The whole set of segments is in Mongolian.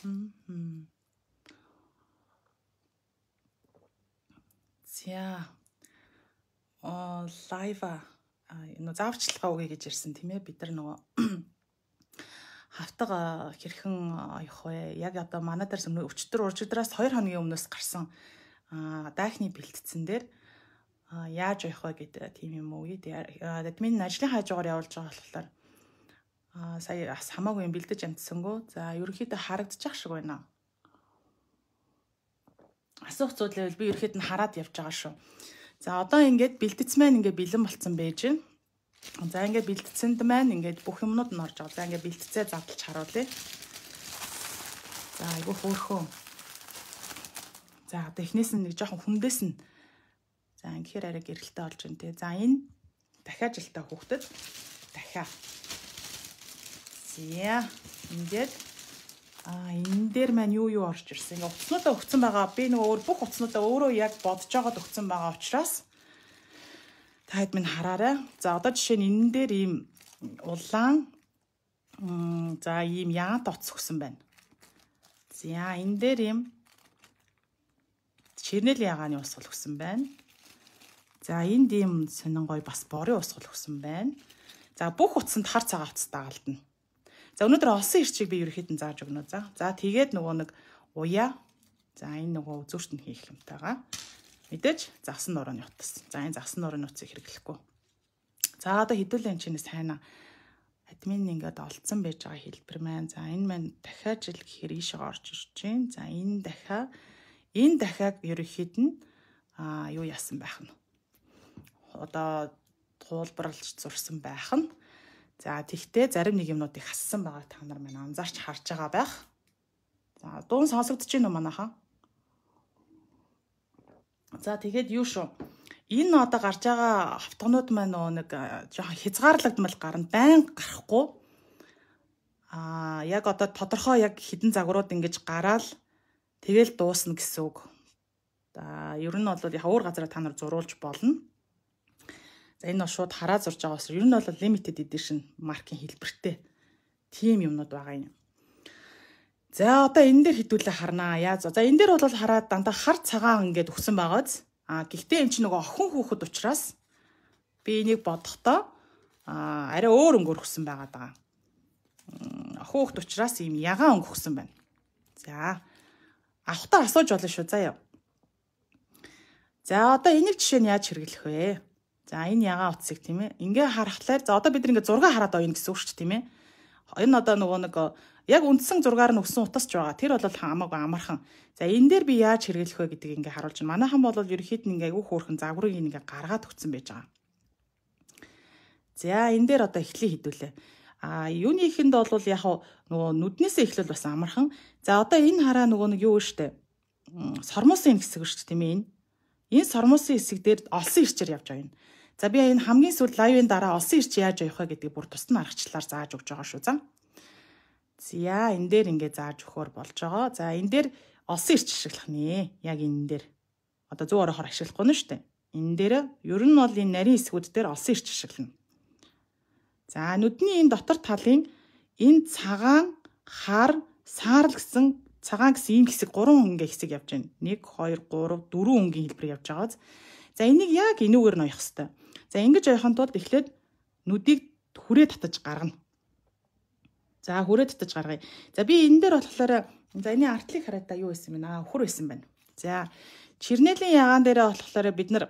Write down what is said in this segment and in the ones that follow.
За. О лайва нөө завчлага өгье гэж ирсэн тийм ээ бид нар нөгөө хавтага хэрхэн явах вэ? Яг одоо манай дээр сүмний өчтөр уржигдраас 2 хоногийн өмнөөс гарсан дайхны бэлтгэцэн дээр яаж явах вэ гэдэг тийм юм уу? Админ ажлын хажуугаар явуулж байгаа болохоор Аа сая бас хамаагүй юм бэлдэж амтсангөө. За ерөнхийдөө харагдчих шиг байна. Асуух зүйл байвал би ерөнхийд нь хараад явж байгаа шүү. За одоо ингээд бэлтгэц маань ингээд бэлэн болцсон байж байна. За ингээд бэлтгэсэнд маань ингээд бүх юмнууд нь орж байгаа. За ингээд бэлтгэцээ задлж харуулъя. За айгу хөөхөө. За одоо эхнээс нь нэг жоохон хүмдээс нь. За ингээд арай гэрэлтэй болж байна те. За энэ дахиад жилтэй хүүхдэд дахиад За ингээд а энэ дээр маань юу юу орж ирсэн. Ингээ утаснуудаа өгцөн байгаа. Би нөгөө өөр бүх утаснуудаа өөрөө яг бодож байгаад өгцөн байгаа учраас та хэд минь хараарай. За одоо жишээ нь энэ дээр ийм улаан за ийм яат утас өгсөн байна. За энэ дээр ийм чирнэл ягааны усгал өгсөн байна. За энд ийм сонин гоё бас борын усгал өгсөн байна. За бүх утсанд хар цагаан утас дагалдна. За өнөөдөр олсон ирчийг би ерөөхдөө зааж өгнө за. За тэгээд нөгөө нэг уяа. За энэ нөгөө үзүүрт нь хийх юмтайгаа. Мэдээж загсан нурууны утас. За энэ загсан нурууны утсыг хэрэглэхгүй. За одоо хэдүүлэн чиний сайнаа админ ингээд олдсон байж байгаа хэлбэр маань. За энэ маань дахиад жил гэхээр ийшээ орж ирж байна. За энэ дахиа энэ дахиаг ерөөхдөө нь аа юу яасан байх нь. Одоо туулбарлаж зурсан байх нь За тэгтээ зарим нэг юмнуудыг хассан байгаа та нар минь анзаарч харж байгаа байх. За дуун сонсогдож байна уу манайхаа? За тэгээд юу шүү. Энэ одоо гарч байгаа автогнууд маань нөө нэг э, жоохон хязгаарлагдмал гарна. Байн гарахгүй. Аа яг одоо тодорхой яг хідэн загварууд ингэж гараал тэгэл дуусна гэсэн үг. За ер нь бол яг өөр газараа та нар зуруулж болно. За энэ бол шууд хараа зурж байгаа болохоор ер нь бол limited edition маркийн хэлбэртэй тийм юмнууд байгаа юм. За одоо энэ дээр хідүүлээ харнаа. Яа за энэ дээр бол хараа дандаа хар цагаан ингээд өгсөн байгааз. А гэхдээ энэ чинь нөгөө охин хүүхэд учраас би энийг бодохдоо а арай өөр өнгөөр өгсөн байгаад байгаа. Охин хүүхэд учраас ийм ягаан өнгө өгсөн байна. За авахтаа асууж болно шүү заяа. За одоо энийг жишээ нь яаж хэрэглэх вэ? За энэ ягаа утсыг тийм ээ. Ингээ харахлаар за одоо бид ингээ зурга хараад оёно гэсэн үг шүү дээ тийм ээ. Энэ одоо нөгөө нэг яг үндсэн зургаар нь өссөн утас ч байгаа. Тэр бол хамаагүй амархан. За энэ дээр би яаж хэрэглэх вэ гэдэг ингээ харуулж байна. Манайхан бол ерөөхдөө ингээ айгүй хөөрхөн загварыг ингээ гаргаад өгсөн байж байгаа. За энэ дээр одоо эхлэе хэдүүлээ. А юуны ихэнд бол яг нөгөө нүднээсээ эхлэл бас амархан. За одоо энэ хараа нөгөө нэг юу вэ штэ? Сормуусын хэсэг штэ тийм ээ энэ. Энэ сормуусын хэсэг дээр олсон ирчээр явж байгаа юм. За би энэ хамгийн сүүлд лайвын дараа олсон ирч яаж явах вэ гэдэг бүр тусад нь аргачлаар зааж өгж байгаа шүү зам. За энэ дээр ингээ зааж өгөхөр болж байгаа. За энэ дээр олсон ирч ашиглах нэ. Яг энэ дээр. Одоо зүү орохоор ашиглахгүй нь шүү дээ. Энэ дээр ер нь бол энэ нарийн эсгүүд дээр олсон ирч ашиглана. За нүдний энэ дотор талын энэ цагаан хар саарл гэсэн цагаан гэсэн ийм хэсэг гурван өнгө хэсэг явж байна. 1 2 3 4 өнгийн хэлбэр явж байгааз. За энийг яг энүүгээр ноёх хэвээр. За ингэж ойхон тулд эхлээд нүдийг хүрээ татаж гаргана. За хүрээ татаж гаргая. За би энэ дээр болохоор за энэ артлыг хараад та юу исэн бэ? Аа өхөр исэн байна. За чирнэлийн ягаан дээрээ болохоор бид нар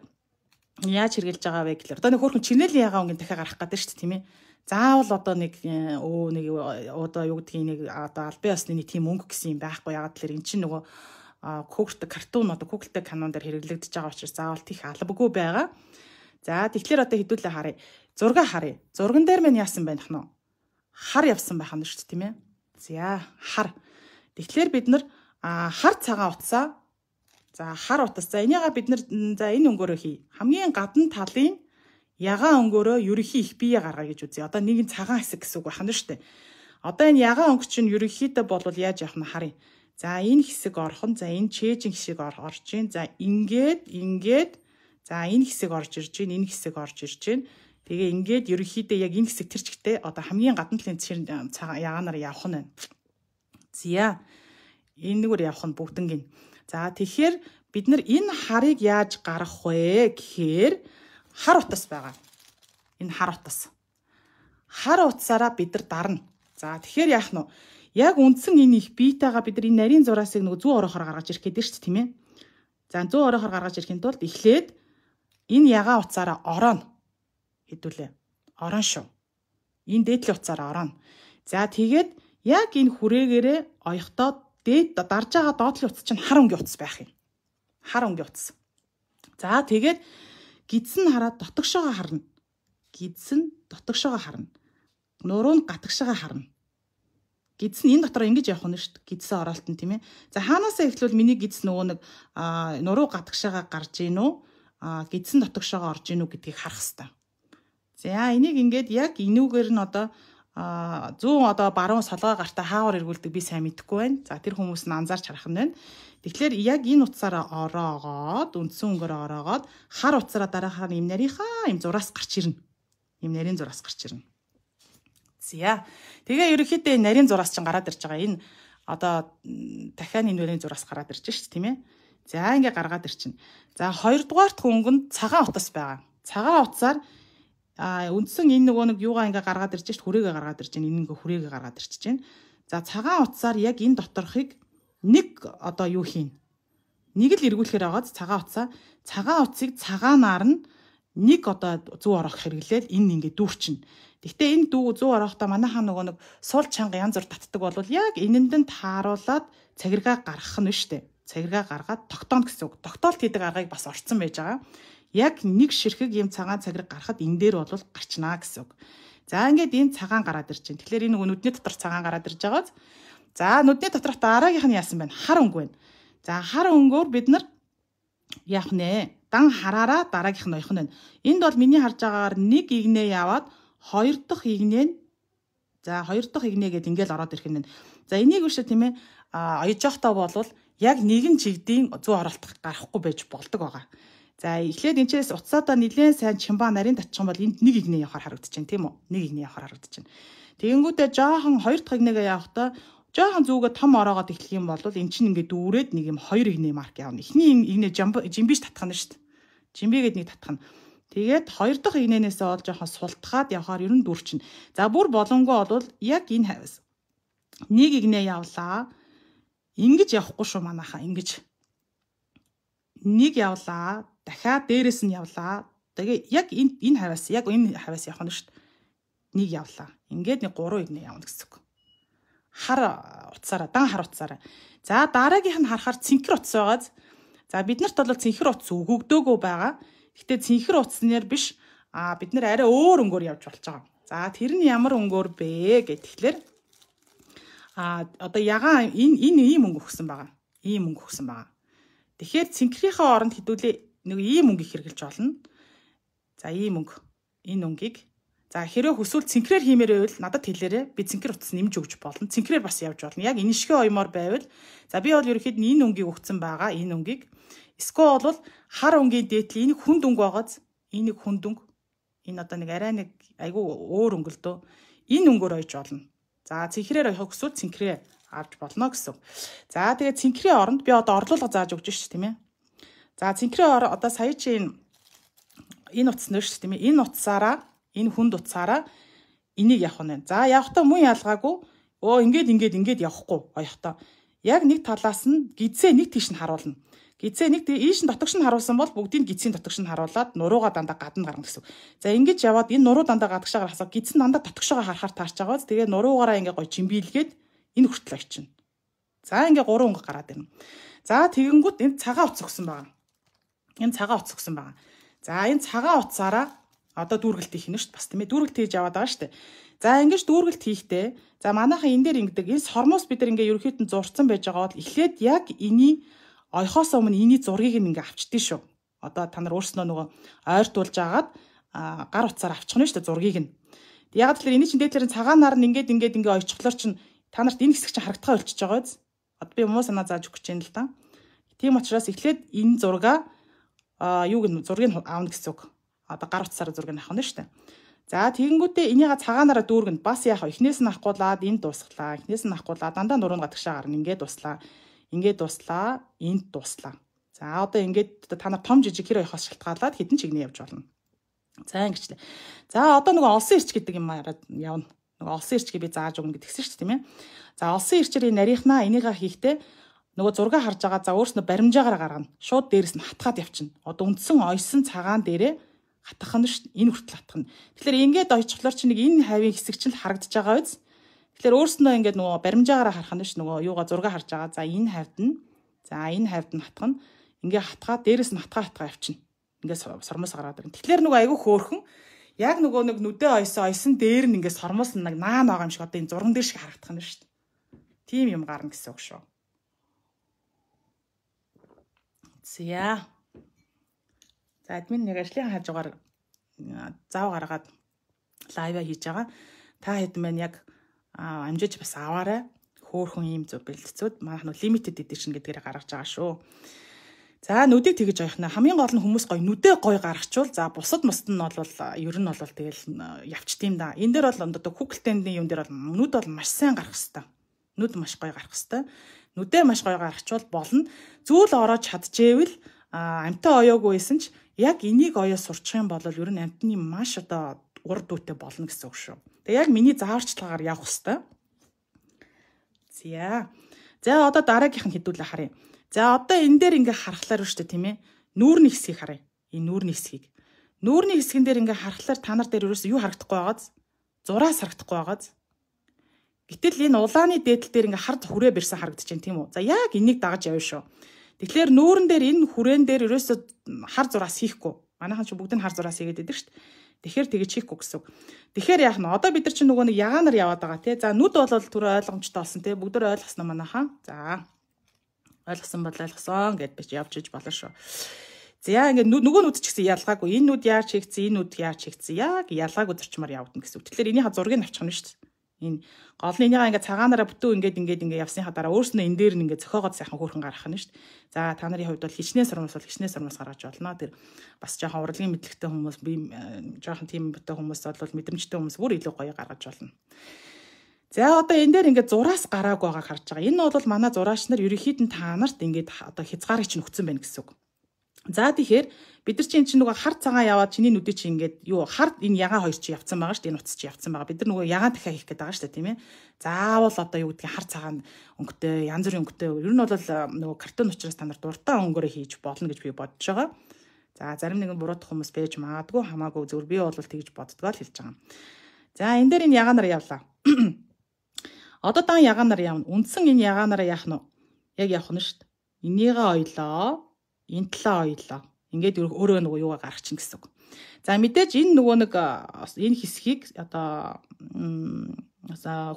яаж хэрглэж байгаа вэ гэхээр одоо нэг хөрхөн чинэлийн ягаан өнгийн дахиад гарах гэдэг шүү дээ тийм ээ. Заавал одоо нэг э, өө нэг одоо юу гэдгийг нэг одоо аль бие осны тийм өнгө гэсэн юм байхгүй ягаад тэлэр эн чинь нөгөө Google-тэй картун одоо Google-тэй канон дээр хэрэглэгдэж байгаа учраас заавал тийх албагүй байгаа. За тэгэхээр одоо хэдүүлээ харъя. Зурга харъя. Зурган дээр мань яасан байх нь хар явсан байх нь шүү дээ тийм ээ. За хар. Тэгэхээр бид нар хар цагаан утсаа за хар утас. За энийгээ бид нар за энэ өнгөөрөө хий. Хамгийн гадна талын ягаан өнгөөрөө ерөнхий их бие гаргая гэж үзье. Одоо нэг нь цагаан хэсэг гэсэн үг байна шүү дээ. Одоо энэ ягаан өнгө чинь ерөнхийдөө болвол яаж явах нь харъя. За энэ хэсэг орхон, за энэ чэйжин хэсэг орж гин. За ингээд ингээд За энэ хэсэг орж ирж гин, энэ хэсэг орж ирж гин. Тэгээ ингээд ерөнхийдөө яг энэ хэсэг тэр чигтээ одоо хамгийн гадна талын цэр яганаар явах нь байна. Зя. Энэ нүгээр явах нь бүгднгийн. За тэгэхээр бид нар энэ харыг яаж гарах вэ гэхээр хар утас байгаа. Энэ хар утас. Хар утасаараа бид нар дарна. За тэгэхээр яах нь Яг үндсэн энэ их биетаага бид нар энэ нарийн зураасыг нөгөө 100 орохоор гаргаж ирэх гэдэг шүү дээ тийм ээ. За 100 орохоор гаргаж ирэхин тулд эхлээд Энэ ягаа утсаараа орооно. Хэдүүлээ. Орон шүү. Энэ дээдлийн утсаараа орооно. За тэгээд яг энэ хүрээгээрээ оёхдоо дээд дарж байгаа доотлын утас чинь хар өнгийн утас байх юм. Хар өнгийн утас. За тэгээд гидсэн хараад дотгошоогоо харна. Гидсэн дотгошоогоо харна. Нуруу нь гатгшаага харна. Гидс нь энэ дотроо ингэж явах нь шүү дээ. Гидсээ оролтон тийм ээ. За хаанаасаа эхлүүл миний гидс нөгөө нэг нуруу гатгшаага гарж ийн үү? гидсэн дотогшоогоо орж ийнү гэдгийг харах хэвээр. За энийг ингээд яг инүүгээр нь одоо 100 одоо баруун салгаа гартаа хаагур эргүүлдэг би сайн мэдэхгүй байна. За тэр хүмүүс нь анзаарч харах нь байна. Тэгэхээр яг энэ утсаараа ороогоод үндсэн өнгөөр ороогоод хар утсаараа дараахаар им нарийнхаа им зураас гарч ирнэ. Им нарийн зураас гарч ирнэ. За. Тэгээ ерөөхдөө нарийн зураас чинь гараад ирж байгаа. Энэ одоо дахиад энэ нарийн зураас гараад ирж байна шүү дээ, тийм ээ. За ингээ гаргаад ирчин. За хоёрдугаарт хөнгөнд цагаан утас байгаа. Цагаан утасаар а үндсэн энэ нөгөө нэг юугаа ингээ гаргаад ирж чинь хүрээгээ гаргаад ирж чинь энэ ингээ хүрээгээ гаргаад ирж чинь. За цагаан утасаар яг энэ доторхыг нэг одоо юу хийнэ? Нэг л эргүүлэхээр байгааз цагаан утсаа цагаан утсыг цагаанаар нь нэг одоо зүү орох хэрэглээл энэ ингээ дүүрчин. Гэхдээ энэ дүү зүү орохдоо манайхаа нөгөө нэг суул чанга янз бүр татдаг болвол яг энэнд нь тааруулаад цагиргаа гаргах нь штэ цагиргаа гаргаад тогтооно гэсэн үг. Тогтоолт хийдэг аргыг бас орцсон байж байгаа. Яг нэг ширхэг юм цагаан цагираг гарахад энэ дээр бол гарчнаа гэсэн үг. За ингээд энэ цагаан гараад ирж байна. Тэгэхээр энэ нүдний дотор цагаан гараад ирж байгааз. За нүдний доторх дараагийнх нь яасан байна? Хар өнгө байна. За хар өнгөөр бид нар яах нэ? Дан хараараа дараагийнх нь ойх нь байна. Энд бол миний харж байгаагаар нэг игнээ яваад хоёр дахь игнээ нь За хоёр дахь игнээ гэд ингээл ороод ирэх юм байна. За энийг үүшээ тийм ээ оёж явахтаа болвол яг нэгэн чигдийн 100 оролтох гарахгүй байж болдог байгаа. За эхлээд энэ чээс утсаадаа нэлээд сайн чимба нарийн татчихсан бол энд нэг игний явахаар харагдаж байна тийм үү? Нэг игний явахаар харагдаж байна. Тэгэнгүүтээ жоохон хоёр дахь игнэгээ явахдаа жоохон зүугээ том ороогоод эхлэх юм бол эн чинь ингээд дүүрээд нэг юм хоёр игний марк явна. Эхний игнээ жимбиш татах нь шүү дээ. Жимбигээд нэг татах нь. Тэгээд хоёр дахь игнэнээсээ ол жоохон султгаад явахаар ер нь дүрчин. За бүр болонгүй бол яг энэ нэг игнээ явлаа Ингиж явахгүй шүү манайхаа ингиж. Нэг явлаа, дахиад дээрэс нь явлаа. Тэгээ яг энэ энэ хаваас яг энэ хаваас явах нь шүү дээ. Нэг явлаа. Ингээд нэг 3 игнэ явна гэсэн үг. Хар утсаараа, дан хар утсаараа. За дараагийнх нь харахаар цэнхэр утас байгааз. За бид нарт бол цэнхэр утас өгөгдөөгөө байгаа. Гэтэ цэнхэр утаснаар биш. А бид нар арай өөр өнгөөр явж болж байгаа. За тэр нь ямар өнгөөр бэ гэхлээр А одоо ягаан энэ энэ ийм мөнгө өгсөн байгаа. Ийм мөнгө өгсөн байгаа. Тэгэхээр цэнхрийнхээ оронд хэдүүлээ нэг ийм мөнгө хэрэгжилж олно. За ийм мөнгө. Энэ өнгийг За хэрэв хүсвэл цэнкрээр хиймээр байвал надад хэлээрэй. Би цэнкэр утас нэмж өгч болно. Цэнкрээр бас явж болно. Яг энэ шиг оймоор байвал за би бол ерөөхдөө энэ өнгийг өгцөн байгаа. Энэ өнгийг. Эсвэл бол хар өнгийн дээтлээ энэ хүн дүнг байгааз энийг хүн дүнг энэ одоо нэг арай нэг айгүй өөр өнгөлдөө энэ өнгөөр ойж болно. За цэнхрээр явах гэсэн цэнхрээ авч болно гэсэн. За тэгээ цэнхрийн оронд би одоо орлуулга зааж өгч шүү тийм ээ. За цэнхрийн одоо сая чи энэ энэ утас нэр шүү тийм ээ. Энэ утасаараа энэ хүнд утасаараа энийг явах нь. За явахдаа мөн ялгаагүй өө ингээд ингээд ингээд явахгүй оёхтоо. Яг нэг талаас нь гизээ нэг тийш нь харуулна. Гидсээ нэг ийш нь дотогш нь харуулсан бол бүгдийг гидсийн дотогш нь харуулад нуруугаа дандаа гадна гаргана гэсэн. За ингэж яваад энэ нуруу дандаа гадагшаа гаргасаа гидс нь дандаа дотогшоо харахаар таарч байгаа. Тэгээ нуруугаараа ингээ гой чимбийлгээд энэ хүртэл очино. За ингээ гурван өнгө гараад ирнэ. За тэгэнгүүт энэ цагаан утас өгсөн байгаа. Энэ цагаан утас өгсөн байгаа. За энэ цагаан утасаараа одоо дүүргэлт хийх нь шүү дээ. Бас тийм ээ дүүргэлт хийж аваад байгаа шүү дээ. За ингэж дүүргэлт хийхдээ за манайхан энэ дээр ингэдэг энэ сормоос бид нар ингээ ерөөхдөө зурцсан байж байгаа бол эхлээд яг энийг ойхоос өмнө иний зургийг нь ингээ авчдээ шүү. Одоо та нар өөрснөө нөгөө ойртуулж агаад гар утсаар авчихна шүү дээ зургийг нь. Яг тэр энэ чинь дээдлэр цагаан нар нь ингээд ингээд ингээ ойчглоор чинь та нарт энэ хэсэг чинь харагдхаа өлчөж байгаа биз. Одоо би хүмүүс санаа зааж өгч जैन л да. Тийм учраас эхлээд энэ зурга а юу гэн зургийг аавна гэсэн үг. Одоо гар утсаараа зургийг авах нь шүү дээ. За тэгэнгүүтээ энийгээ цагаанаараа дүүргэн бас яах вэ? Эхнээс нь ахгуулаад энд дуусглаа. Эхнээс нь ахгуулаад дандаа нуруунд гадагшаа гарна. Ингээд дуслаа. Ингээд дуслаа, энд дуслаа. За одоо ингээд та нар том жижиг хэр явахаас шалтгаалаад хідэн чигнээ явж болно. За ингэчлээ. За одоо нөгөө олсон ирч гэдэг юм яриад явна. Нөгөө олсон ирчгийг би зааж өгнө гэдгсэн шүү дээ тийм ээ. За олсон ирчрийн нарийнхнаа энийгаа хийхдээ нөгөө зурга харж байгаа за өөрснөө баримжаагаар гаргана. Шууд дээрэс нь хатгаад явчихна. Одоо үндсэн ойсон цагаан дээрээ хатах нь шүү дээ. Энэ хүртэл хатах нь. Тэгэхээр ингээд ойчглоор чи нэг энэ хавийн хэсэг чинь харагдаж байгаа биз? Тэгэхээр өөрснөө ингээд нөгөө баримжаагаараа харах нь биш нөгөө юугаа зурга харж байгаа. За энэ хавьд нь за энэ хавьд нь хатхна. Ингээ хатгаа дээрэс нь хатгаа хатгаа авчна. Ингээ сормос гараад ирэн. Тэгэхээр нөгөө айгүй хөөхөн яг нөгөө нэг нүдэ ойсоо ойсон дээр нь ингээ сормос нэг наа наагаа юм шиг одоо энэ зурган дээр шиг харагдах нь шүү дээ. Тийм юм гарна гэсэн үг шүү. Зя. За админ нэг ажлын хажуугаар зав гаргаад лайва хийж байгаа. Та хэд мэн яг амжиж бас аваарай. Хөөхөн ийм зөв бэлтцүүд манайх нөө limited edition гэдгээр гаргаж байгаа шүү. За нүдийг тэгэж ойхна. Хамгийн гол нь хүмүүс гоё нүдээ гоё гаргачвал за бусад мусд нь бол ер нь бол тэгэл явчих тийм да. Энд дээр бол одоо Google-тэндийн юм дээр бол нүд бол маш сайн гарах хэвээр. Нүд маш гоё гарах хэвээр. Нүдээ маш гоё гаргачвал болно. Зүйл ороод чадчихэвэл амтай оёогүй байсан ч яг энийг оёо сурчих юм бол ер нь амтны маш одоо урд үтэ болно гэсэн үг шүү. Тэгээ яг миний зааварчлагаар явах хэвээр. Зя. За одоо дараагийнх нь хэдүүлээ харъя. За одоо энэ дээр ингээ харахлаар шүү дээ тийм ээ. Нүүрний хэсгийг харъя. Энэ нүүрний хэсгийг. Нүүрний хэсгэн дээр ингээ харахлаар та нар дээр ерөөс юу харагдахгүй байгааз? Зураас харагдахгүй байгааз. Гэтэл энэ улааны дээдл дээр ингээ хар хүрээ бэрсэн харагдаж байна тийм үү? За яг энийг дагаж явна шүү. Тэгэхээр нүүрэн дээр энэ хүрээн дээр ерөөсөө хар зураас хийхгүй. Манайхан ч бүгд нь хар зураас хийгээд байдаг шүү дээ. Тэгэхэр тэгж хийхгүй гэсэн. Тэгэхэр яах нь одоо бид нар чинь нөгөө нэг ягаанаар яваад байгаа тий. За нүд бол түр ойлгомжтой болсон тий. Бүгд өр ойлгосноо манайхаа. За ойлгосон бол ойлгосон гэд бич явж иж болно шүү. За ингээд нөгөө нүд ч гэсэн ялгаагүй. Энэ нүд яаж хийгдсэн, энэ нүд яаж хийгдсэн. Яг ялгаагүй зарчмаар явагдана гэсэн. Тэгэхээр энийхээ зургийг авчихна шүү дээ. Энэ гол нэгнийгаа ингээд цагаанаараа бүтэн ингээд ингээд ингээд явсныхаа дараа өөрснөө энэ дээр нь ингээд зохиогоод сайхан хөөрхөн гаргах нь шүү дээ. За та нарын хувьд бол хичнээн сурмаас бол хичнээн сурмаас гаргаж болно. Тэр бас жоохон урлагийн мэдлэгтэй хүмүүс би э, жоохон тийм бөтэй хүмүүс бол мэдрэмжтэй хүмүүс бүр илүү гоё гаргаж болно. За одоо энэ дээр ингээд зураас гарааг байгааг харж байгаа. Энэ бол манай зураач нар ерөнхийд нь та нарт ингээд одоо хязгаарыг чинь өгсөн байна гэсэн үг. За тэгэхээр бид нар чинь чинь нөгөө хар цагаан яваад чиний нүдэ чи ингээд юу хар энэ ягаа хоёр чи явцсан байгаа шүү дээ энэ утас чи явцсан байгаа бид нар нөгөө ягаа дахиад хийх гэдэг байгаа шүү дээ тийм ээ заавал одоо юу гэдгийг хар цагаан өнгөтэй янз бүрийн өнгөтэй ер нь бол нөгөө картон учраас та нар дуртай өнгөөрөө хийж болно гэж би бодож байгаа за зарим нэгэн буруудах хүмүүс байж магадгүй хамаагүй зөв би бол тэгж боддгоо л хэлж байгаа юм за энэ дээр энэ ягаа нараа явлаа одоо дан ягаа нараа явна үндсэн энэ ягаа нараа яах нь яг явах нь шүү дээ энийгээ ойлоо Энэ талаа ойлоо. Ингээд өөрөө нөгөө юугаа гарах чинь гэсэн үг. За мэдээж энэ нөгөө нэг энэ хэсгийг одоо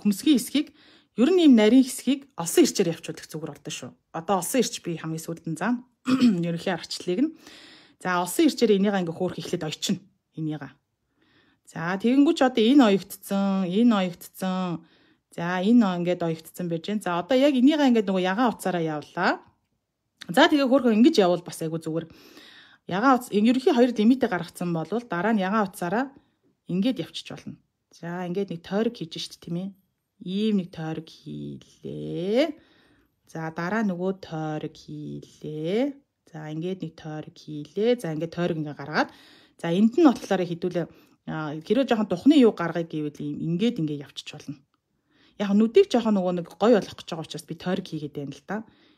хүмсгийн хэсгийг ер нь ийм нарийн хэсгийг олсон ирчээр явуулах зүгээр болдог шүү. Одоо олсон ирч би хамгийн сүүлд нь зам ерөнхий аргачлалыг нь за олсон ирчээр энийгаа ингээ хөөх ихлэд ойчно. Энийгаа. За тэгэнгүүч одоо энэ оёгдцсан, энэ оёгдцсан. За энэ ингээд оёгдцсан байж гэн. За одоо яг энийгаа ингээд нөгөө ягаан утсаараа явлаа. За тэгээ хөрхөн ингэж явал бас айгүй зүгээр. Ягаан утас ерөнхий хоёр лимитэ гаргацсан болвол дараа нь ягаан утасаараа ингэж явчих болно. За ингээд нэг тойрог хийж штт тийм ээ. Ийм нэг тойрог хийлээ. За дараа нөгөө тойрог хийлээ. За ингээд нэг тойрог хийлээ. За ингээд тойрог ингээ гаргаад за энд нь нотлолоороо хідүүлээ. Хэрэв жоохон духны юу гаргая гэвэл ийм ингээд ингээ явчих болно. Яг нүдийг жоохон нөгөө нэг гоё болох гэж байгаа учраас би тойрог хийгээд байна л да.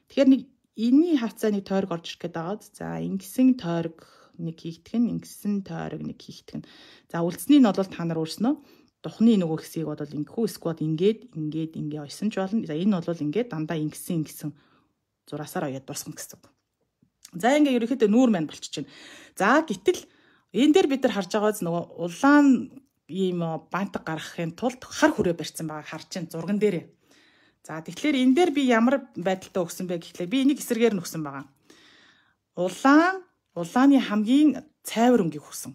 Тэгэхээр нэг энэний хавцааны тойрог орж ирэх гээд байгаад за ингэсэн тойрог нэг хийгдэх нь ингэсэн тойрог нэг хийгдэх нь за үлдсэнийг нь бол та нар өөрснөө духны нөгөө хэсгийг бол ингэхүү сквад ингээд ингээд ингээ ойсон ч болно за энэ бол ингээд дандаа ингэсэн ингэсэн зураасаар ояад дуусгах гэсэн. За ингээ ерөөхдөө нүүр маань болчих чинь. За гítэл энэ дээр бид нар харж байгааз нөгөө улаан ийм бантаг гаргахын тулд хар хүрээ барьсан байгааг харж чинь зурган дээрээ. За тэгэхээр энэ дээр би ямар байдалтай өгсөн бэ гэхлээр би энийг эсрэгээр нөхсөн байгаа. Улаан, улааны хамгийн цайвар өнгийг хүрсэн.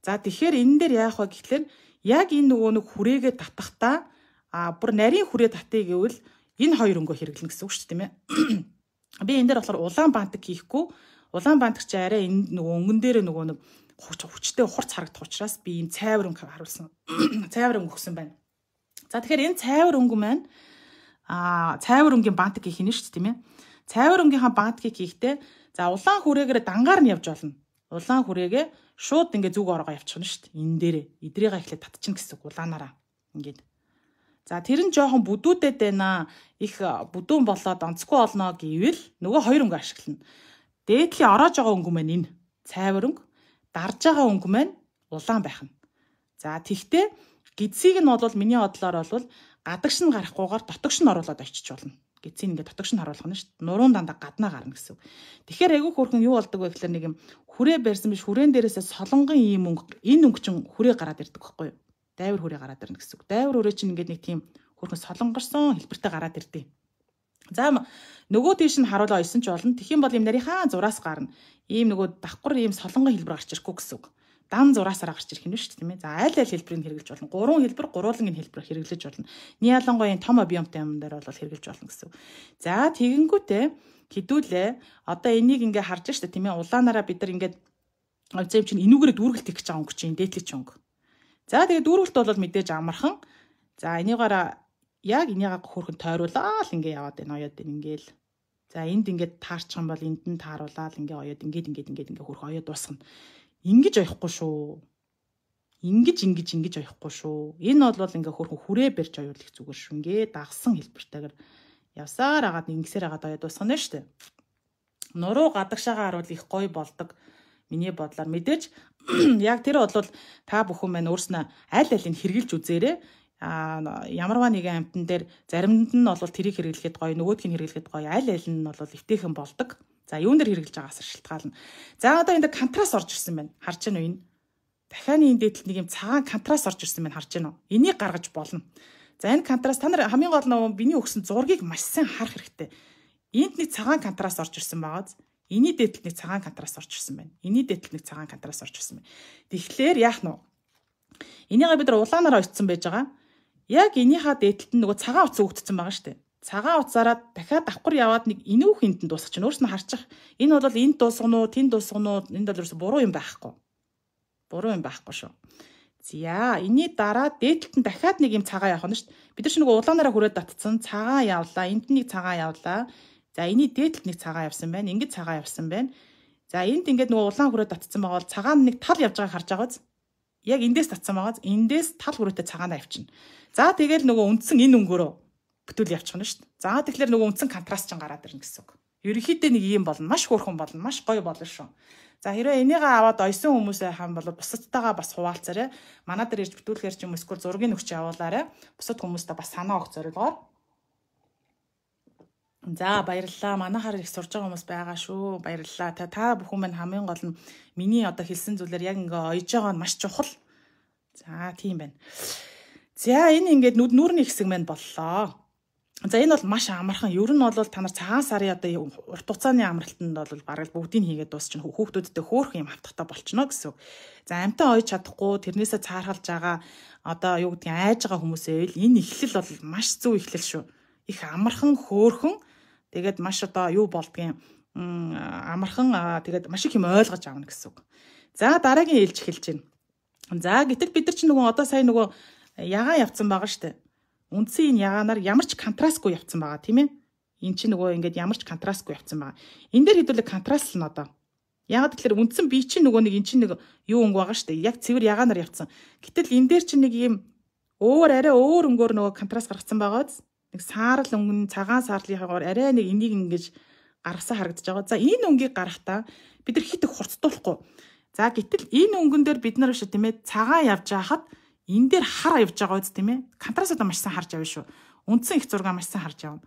За тэгэхээр энэ дээр яах вэ гэхлээр яг энэ нөгөө нэг хүрээгээ татахтаа а бүр нарийн хүрээ татъя гэвэл энэ хоёр өнгөө хэрэглэнэ гэсэн үг шүү дээ тийм ээ. Би энэ дээр болохоор улаан бантик хийхгүй улаан бантик чи арай энэ нөгөө өнгөн дээр нөгөө нэг хүч хүчтэй хурц харагдах учраас би энэ цайвар өнгө харуулсан. Цайвар өнгө өгсөн байна. За тэгэхээр энэ цайвар өнгө маань а цайвар өнгийн бантик хийх нь шүү дээ тийм ээ. Цайвар өнгийнхаа бантикийг хийхдээ за улаан хүрээгээр дангаар нь явж болно. Улаан хүрээгээ шууд ингээ зүг оргоо явчихна шүү дээ. Энэ дээрээ идрийгаа ихлэ татчихна гэсэн улаанаараа ингээд. За тэр нь жоохон бүдүүдэд байна. Их бүдүүн болоод онцгүй олно гэвэл нөгөө хоёр өнгө ашиглана. Дээдлийн ороож байгаа өнгө маань энэ цайвар өнгө, дарж байгаа өнгө маань улаан байх нь. За тэгтээ гидсийг нь бол миний бодлоор бол гадагш нь гарахгүйгээр дотогш нь оруулаад очиж болно гэсэн ингээд дотогш нь харуулах нь шүү. Нуруунд дандаа гаднаа гарна гэсэн. Тэгэхээр айгүй хөрхөн юу болдог вэ гэхээр нэг юм хүрээ барьсан биш хүрээн дээрээсээ солонгон ийм өнгө энэ өнгө чинь хүрээ гараад ирдэг байхгүй юу? Дайвар хүрээ гараад ирнэ гэсэн. Дайвар хүрээ чинь ингээд нэг тийм хөрхөн солонгорсон хэлбэртэй гараад ирдээ. За нөгөө тийш нь харуулаа ойсон ч болно. Тэхийн бол юм нарийнхаа зураас гарна. Ийм нөгөө давхар ийм солонгон хэлбэр гарч ирэхгүй гэсэн үг дан зураасараа гарч ирэх юм шүү дээ тийм ээ. За аль аль хэлбэрийг хэрэглэж болно. Гурван хэлбэр, гуруулангийн хэлбэр хэрэглэж болно. Ни ялангуяа том объемтай юм дээр бол хэрэглэж болно гэсэн. За тэгэнгүүтээ хідүүлээ. Одоо энийг ингээ харж штэ тийм ээ. Улаанаараа бид нар ингээд авцэв чинь энүүгээрээ дүүргэлт хийх гэж байгаа өнгө чинь дээтлэч өнгө. За тэгээ дүүргэлт бол мэдээж амархан. За энийгаараа яг энийгаа хөөрхөн тойруулаад ингээ яваад байна. Оёд ингээл За энд ингээд таарчих юм бол энд нь тааруулаад ингээ оёд ингээд ингээд ингээд ингээ хөрх оёд дуусна ингэж оёхгүй шүү. Ингэж ингэж ингэж оёхгүй шүү. Энэ бол ингээ хөрхөн хүрээ барьж оюулах зүгээр шүү. Ингээ дагсан хэлбэртэйгээр явсаар агаад ингэсээр агаад ояд уусгана шүү дээ. Нуруу гадагшаагаа харуул их гоё болдог. Миний бодлоор мэдээж яг тэр бол та бүхэн маань өөрснөө аль алийг хэрглэж үзээрэй ямарваа нэгэн амтан дээр заримд нь бол тэрийг хэрэглэхэд гоё нөгөөдг нь хэрэглэхэд гоё аль аль нь бол өвтэйхэн болдог. За юун дээр хэрэгжилж байгаагаас шалтгаална. За одоо энд контраст орж ирсэн байна. Харж байна уу энэ? Дахианы энэ дээдлэлд нэг юм цагаан контраст орж ирсэн байна. Харж байна уу? Энийг гаргаж болно. За энэ контраст та нар хамгийн гол нь биний өгсөн зургийг маш сайн харах хэрэгтэй. Энд нэг цагаан контраст орж ирсэн байгааз эний дээдлэлд нэг цагаан контраст орж ирсэн байна. Эний дээдлэлд нэг цагаан контраст орж ирсэн байна. Тэгэхээр яах нь вэ? Энийг бид нар улаанаараа очсон байж байгаа. Яг энийхээ дээдлэлд нөгөө цагаан утас өгдсөн байгаа шүү дээ цагаан утсаараа дахиад давхар яваад нэг инүү хинтэнд дуусчих чинь өөрснөө харчих. Энэ бол энд дуусгано уу, тэнд дуусгано уу, энд бол ерөөсө буруу юм байхгүй. Буруу юм байхгүй шүү. За, энэний дараа дээдлэлт нь дахиад нэг юм цагаан явах нь шүү. Бид нар чинь нөгөө улаанаараа хүрээд татцсан цагаан явлаа, энд нэг цагаан явлаа. За, энэний дээдлэлт нэг цагаан явсан байна, ингэж цагаан явсан байна. За, энд ингээд нөгөө улаан хүрээд татцсан байгаа бол цагаан нэг тал явж байгааг харж байгааз. Яг эндээс татсан байгааз, эндээс тал хүрээтэй цагаан авчна. За, тэгэл нөгөө үндсэн энэ өнгөөрөө бүтүүл явчихна шүү дээ. За тэгэхээр нөгөө үндсэн контраст ч гараад ирнэ гэсэн үг. Ерөнхийдөө нэг юм болно, маш хөөрхөн болно, маш гоё болно шүү. За хэрвээ энийг аваад ойсон хүмүүсээ хам бол бусадтайгаа бас хуваалцаарай. Манай дээр ирж бүтүүлэхэр ч юм эсвэл зургийг өгч явуулаарай. Бусад хүмүүстээ бас санаа өгөх зорилгоор. За баярлалаа. Манайхаар их сурж байгаа хүмүүс байгаа шүү. Баярлалаа. Та та бүхэн маань хамгийн гол нь миний одоо хэлсэн зүйлээр яг ингээ ойж байгаа нь маш чухал. За тийм байна. За энэ ингээд нүд нүрний хэсэг маань боллоо. За энэ бол маш амархан. Ер нь бол та нар цагаан сарын одоо урт хугацааны амралтанд бол бараг бүгдийг нь хийгээд дуусчихна. Хүүхдүүдтэй хөөх юм автахтаа болчихно гэсэн үг. За амтаа ойж чадахгүй тэрнээсээ цаархалж байгаа одоо юу гэдгийг айж байгаа хүмүүсээ л энэ эхлэл бол маш зөв эхлэл шүү. Их амархан хөөхөн тэгээд маш одоо юу болдгийн амархан тэгээд маш их юм ойлгож авна гэсэн үг. За дараагийн ээлж эхэлж байна. За гэтэл бид нар чинь нөгөө одоо сайн нөгөө ягаан явцсан байгаа шүү дээ үндсэн энэ ягаанаар ямар ч контрастгүй явцсан байгаа тийм ээ. Энд чинь нөгөө ингээд ямар ч контрастгүй явцсан байгаа. Энд дээр хэдүүлээ контраст л нодоо. Яг тэгэхээр үндсэн бие чинь нөгөө нэг эн чинь нэг юу өнгө байгаа шүү дээ. Яг цэвэр ягаанаар явцсан. Гэтэл энэ дээр чинь нэг ийм өөр арай өөр өнгөөр нөгөө контраст гаргацсан байгаа биз. Нэг саарл өнгөн цагаан саарлынхаагаар арай нэг энийг ингэж гаргасан харагдаж байгаа. За энэ өнгийг гаргахдаа бид нар хит их хурцдуулахгүй. За гэтэл энэ өнгөн дээр бид нар шүү тийм ээ цагаан явж байхад энэ дээр хар явж байгаа үст тийм ээ. Контрастыг маш сайн харж авна шүү. Үндсэн их зураг маш сайн харж авна.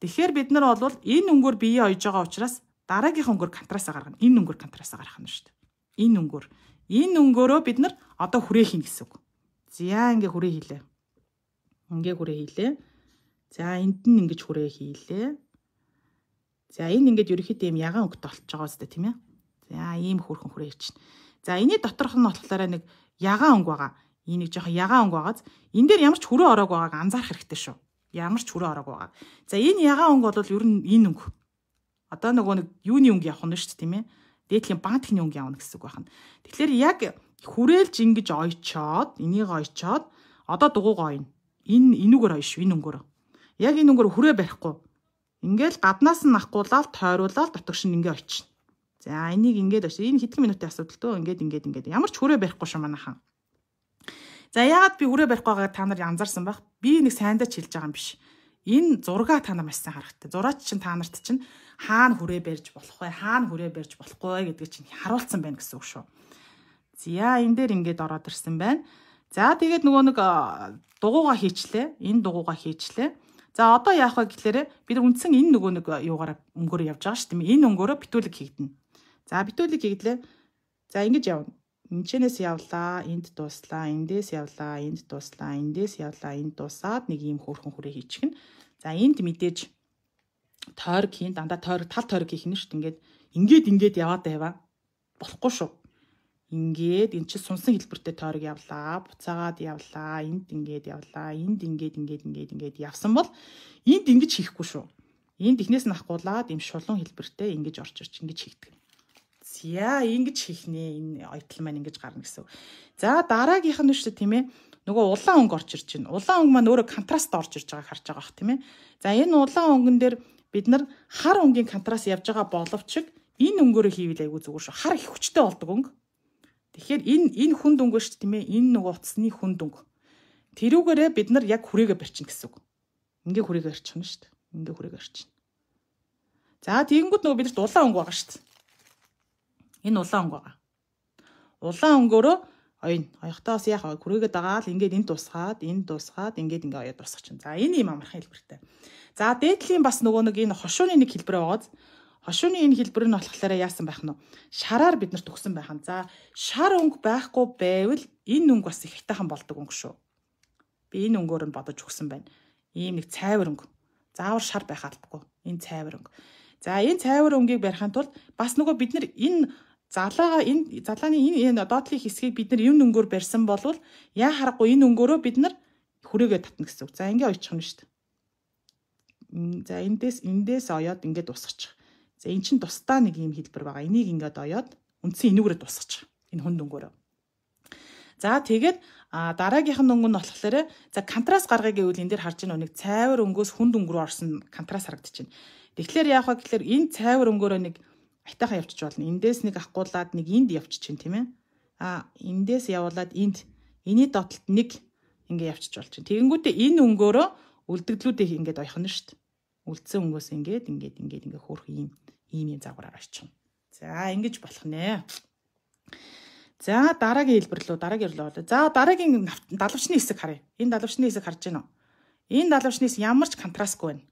Тэгэхээр бид нар бол энэ өнгөөр биеийг ойж байгаа учраас дараагийнх өнгөөр контрастаа гаргана. Энэ өнгөөр контрастаа гаргах нь шүү дээ. Энэ өнгөөр. Энэ өнгөөрөө бид нар одоо хүрээ хийн гэсэн үг. За ингээ хүрээ хийлээ. Ингээ хүрээ хийлээ. За энд нь ингэж хүрээ хийлээ. За энэ ингээд ерөөхдөө юм ягаан өнгөтэй болчихж байгаа үстэй тийм ээ. За ийм хөрхөн хүрээ хийчихнэ. За энэ доторх нь болохоор нэг ягаан өнгө байгаа. Энэ нэг жоохон ягаан өнгө байгааз энэ дээр ямар ч хүрээ ороог байгааг анзаарах хэрэгтэй шүү. Ямар ч хүрээ ороог байгаа. За энэ ягаан өнгө бол ер нь энэ өнгө. Одоо нөгөө нэг юуны өнгө явах нь шүү дээ тийм ээ. Дээдлийн банкны өнгө явна гэсэн үг байна. Тэгэхээр яг хүрээлж ингэж ойчоод энийг ойчоод одоо дугуйг ойно. Энэ энүүгээр ойш энэ өнгөөр. Яг энэ өнгөөр хүрээ барихгүй. Ингээл гаднаас нь ахгуулаад тойруулаад дотогш нь ингээ ойчихно. За энийг ингээд ойш. Энэ хэдэн минутын асуудал төө ингээд ингээд ингээд ямар ч хүрээ барихгүй шүү манахан. За яагаад би үрээ барих байгааг та нар анзаарсан байх. Би нэг сайндаач хэлж байгаа юм биш. Энэ зурга та нар маш сайн харахтай. Зураач чинь та нарт чинь хаана хүрээ барьж болох вэ? Хаана хүрээ барьж болохгүй гэдгийг чинь харуулсан байна гэсэн үг шүү. За энэ дээр ингээд ороод ирсэн байна. За тэгээд нөгөө нэг дугуугаа хийчлээ. Энэ дугуугаа хийчлээ. За одоо яах вэ гэхлээр бид үндсэн энэ нөгөө нэг юугаараа өнгөөр явж байгаа шүү дээ. Энэ өнгөөрөө битүүлэг хийгдэнэ. За битүүлэг хийглээ. За ингэж явна. Энчнээс явлаа, энд дуслаа, эндээс явлаа, энд дуслаа, эндээс явлаа, энд дусаад нэг ийм хөөрхөн хүрээ хийчих нь. За энд мэдээж тойрог хийн дандаа тойрог тал тойрог хийх нь шүү дээ. Ингээд ингээд ингээд яваад байваа. Болохгүй шүү. Ингээд энэ чинь сунсан хэлбэртэй тойрог явлаа, буцаагаад явлаа, энд ингээд явлаа, энд ингээд ингээд ингээд ингээд явсан бол энд ингэж хийхгүй шүү. Энд эхнээс нь ахгуулаад им шулуун хэлбэртэй ингэж орж ирч ингэж хийдэг. За ингэж хийх нэ энэ ойтол маань ингэж гарна гэсэн. За дараагийнх нь шүү дээ тийм ээ. Нөгөө улаан өнгө орж ирж байна. Улаан өнгө маань өөрөө контраст орж ирж байгааг харж байгаа бах тийм ээ. За энэ улаан өнгөн дээр бид нар хар өнгийн контраст явж байгаа боловч энэ өнгөөрөө хийвэл айгүй зүгээр шүү. Хар их хүчтэй болдог өнгө. Тэгэхээр энэ энэ хүн дүнг шүү дээ тийм ээ. Энэ нөгөө утасны хүн дүнг. Тэрүүгээрээ бид нар яг хүрээгээ барьчихна гэсэн үг. Ингээ хүрээгээ барьчихна шүү дээ. Ингээ хүрээгээ барьчихна. За тэгэнгүүт нөгөө бидэрт улаан өнгө байгаа шүү дээ. Энэ улаан өнгө байгаа. Улаан өнгөөрөө ойн оёхтоос яах вэ? Хүрээгээд байгаа л ингээд энд тусгаад, энд тусгаад ингээд ингээ оёо тусах чинь. За энэ юм амархан хэлбэртэй. За дээдлийн бас нөгөө нэг энэ хошууны нэг хэлбэр байгааз хошууны энэ хэлбэр нь болохоор яасан байх нь шараар бид нарт өгсөн байх нь. За шар өнгө байхгүй байвал энэ өнгө бас их хайтахан болдог өнгө шүү. Би энэ өнгөөр нь бодож өгсөн байна. Ийм нэг цайвар өнгө. Заавар шар байх албагүй. Энэ цайвар өнгө. За энэ цайвар өнгийг барихын тулд бас нөгөө бид нар энэ залаага энэ залааны энэ энэ доотлын хэсгийг бид нар юм өнгөөр барьсан болвол яа харахгүй энэ өнгөөрөө бид нар хүрээгээ татна гэсэн үг. За ингээ ойчих нь шүү дээ. За эндээс эндээс оёод ингээд дусчих. За эн чин тусдаа нэг юм хэлбэр байгаа. Энийг ингээд оёод үндсэн энүүгээрээ дусчих. Энэ хүнд өнгөөрөө. За тэгээд дараагийнх нь өнгө нь болохоор за контраст гаргая гэвэл энэ дээр харж байгаа нэг цайвар өнгөөс хүнд өнгөрөө орсон контраст харагдчихэв. Тэгэхээр яах вэ гэхээр энэ цайвар өнгөөрөө нэг айтайхан явчих болно. Эндээс нэг ахгуулад нэг энд явчих чинь тийм ээ. А эндээс явуулаад энд эний дотолд нэг ингээ явчих болж чинь. Тэгэнгүүтээ энэ өнгөөрөө үлдэгдлүүдээ ингээд ойхно шүү дээ. Үлдсэн өнгөөс ингээд ингээд ингээд ингээ хөөх юм ийм юм загвараар очихно. За ингэж болох нэ. За дараагийн хэлбэр лөө дараагийн хэлбэр лөө. За дараагийн далавчны хэсэг харъя. Энэ далавчны хэсэг харж гинөө. Энэ далавчнаас ямар ч контрастгүй байна.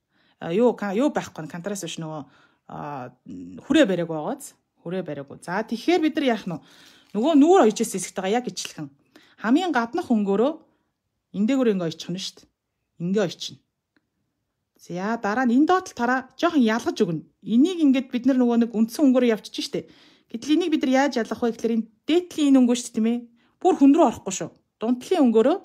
Э, юу юу байхгүй контраст биш нөгөө хүрээ бариаг байгааз хүрээ бариаг. За тэгэхээр бид нар яах нь нөгөө нүүр ойж эсэхтэйгээ яг ичлэхэн. Хамгийн гаднах өнгөөрөө энэ дээгүүр ингээ ойчих нь шүү дээ. Ингээ ойчихно. За дараа нь энэ доотл тараа жоохон ялгаж өгнө. Энийг ингээд бид нар нөгөө нэг үндсэн өнгөөр явчих штеп. Гэтэл энийг бид нар яаж ялгах вэ гэхээр энэ дээдлийн энэ өнгөө штеп тийм ээ. Бүр хүн рүү орохгүй шүү. Дундлын өнгөөрөө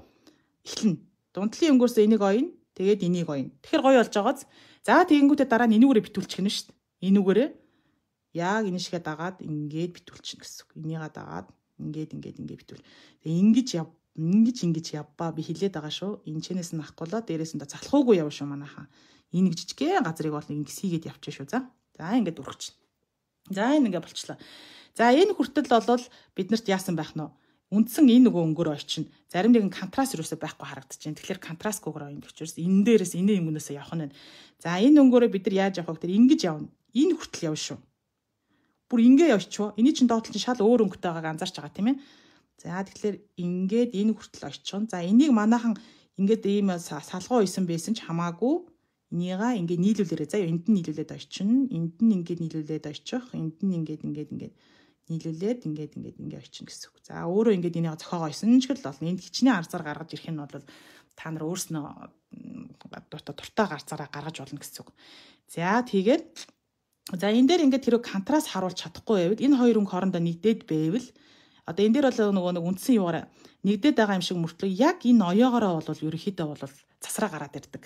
эхэлнэ. Дундлын өнгөөсөө энийг ойно. Тэгээд энийг ойно. Тэгэхээр гоё болж байгааз. За тэгэнгүүтээ дараа нь энүүгээрээ битүүлчихнэ штеп. Энүүгээрээ яг энэ шигэ дагаад ингээд битүүл чинь гэсэн үг. Энийгээ дагаад ингээд ингээд ингээд битүүл. Тэгээ ингэж яв ингэж ингэж явбаа би хилээд байгаа шүү. Энд чэнээс нь ахгуулаа дээрээс нь залхуугүй яв шүү манайхаа. Энэ жижигхэн газрыг бол ингэс хийгээд явчих шүү за. За ингээд ургач. За энэ ингээд болчлаа. За энэ хүртэл болвол биднэрт яасан байх нь үндсэн энэ нөгөө өнгөөр очино. Зарим нэг нь контраст юусоо байхгүй харагдаж байна. Тэгэхээр контрасткогоор ингэж юус энэ дээрээс энэ юмнөөсөө явах нь. За энэ өнгөөрөө бид нар яаж явах вэ? Тэр ингэж явна. Энэ хүртэл явна шүү. Бүр ингэ явчихв. Эний чинь доотлол чинь шал өөр өнгөтэй байгааг анзаарч байгаа тийм ээ. За тэгэхээр ингээд энэ хүртэл очихно. За энийг манайхан ингээд ийм салгуу исэн байсан ч хамаагүй. Энийгаа ингээд нийлүүлээрэй. За энд нь нийлүүлээд очихно. Энд нь ингээд нийлүүлээд очих. Энд нь ингээд ингээд ингээд нийлүүлээд ингээд ингээд ингээд очихно гэсэн үг. За өөрөө ингээд энийг зохиогоо исэн ч гэл болно. Энд хичнээн арзаар гаргаж ирэх нь бол та нар өөрснөө дуртай гарцаараа гаргаж болно гэсэн үг. За тэгээд За энэ дээр ингээд хэрэв контраст харуулж чадахгүй байвал энэ хоёр өнгө хоорондоо нэгдээд байвал одоо энэ дээр бол нөгөө нэг үндсэн юугаараа нэгдээд байгаа юм шиг мөртлөө яг энэ ноёогоороо бол ерөөхдөө бол засраа гараад ирдэг.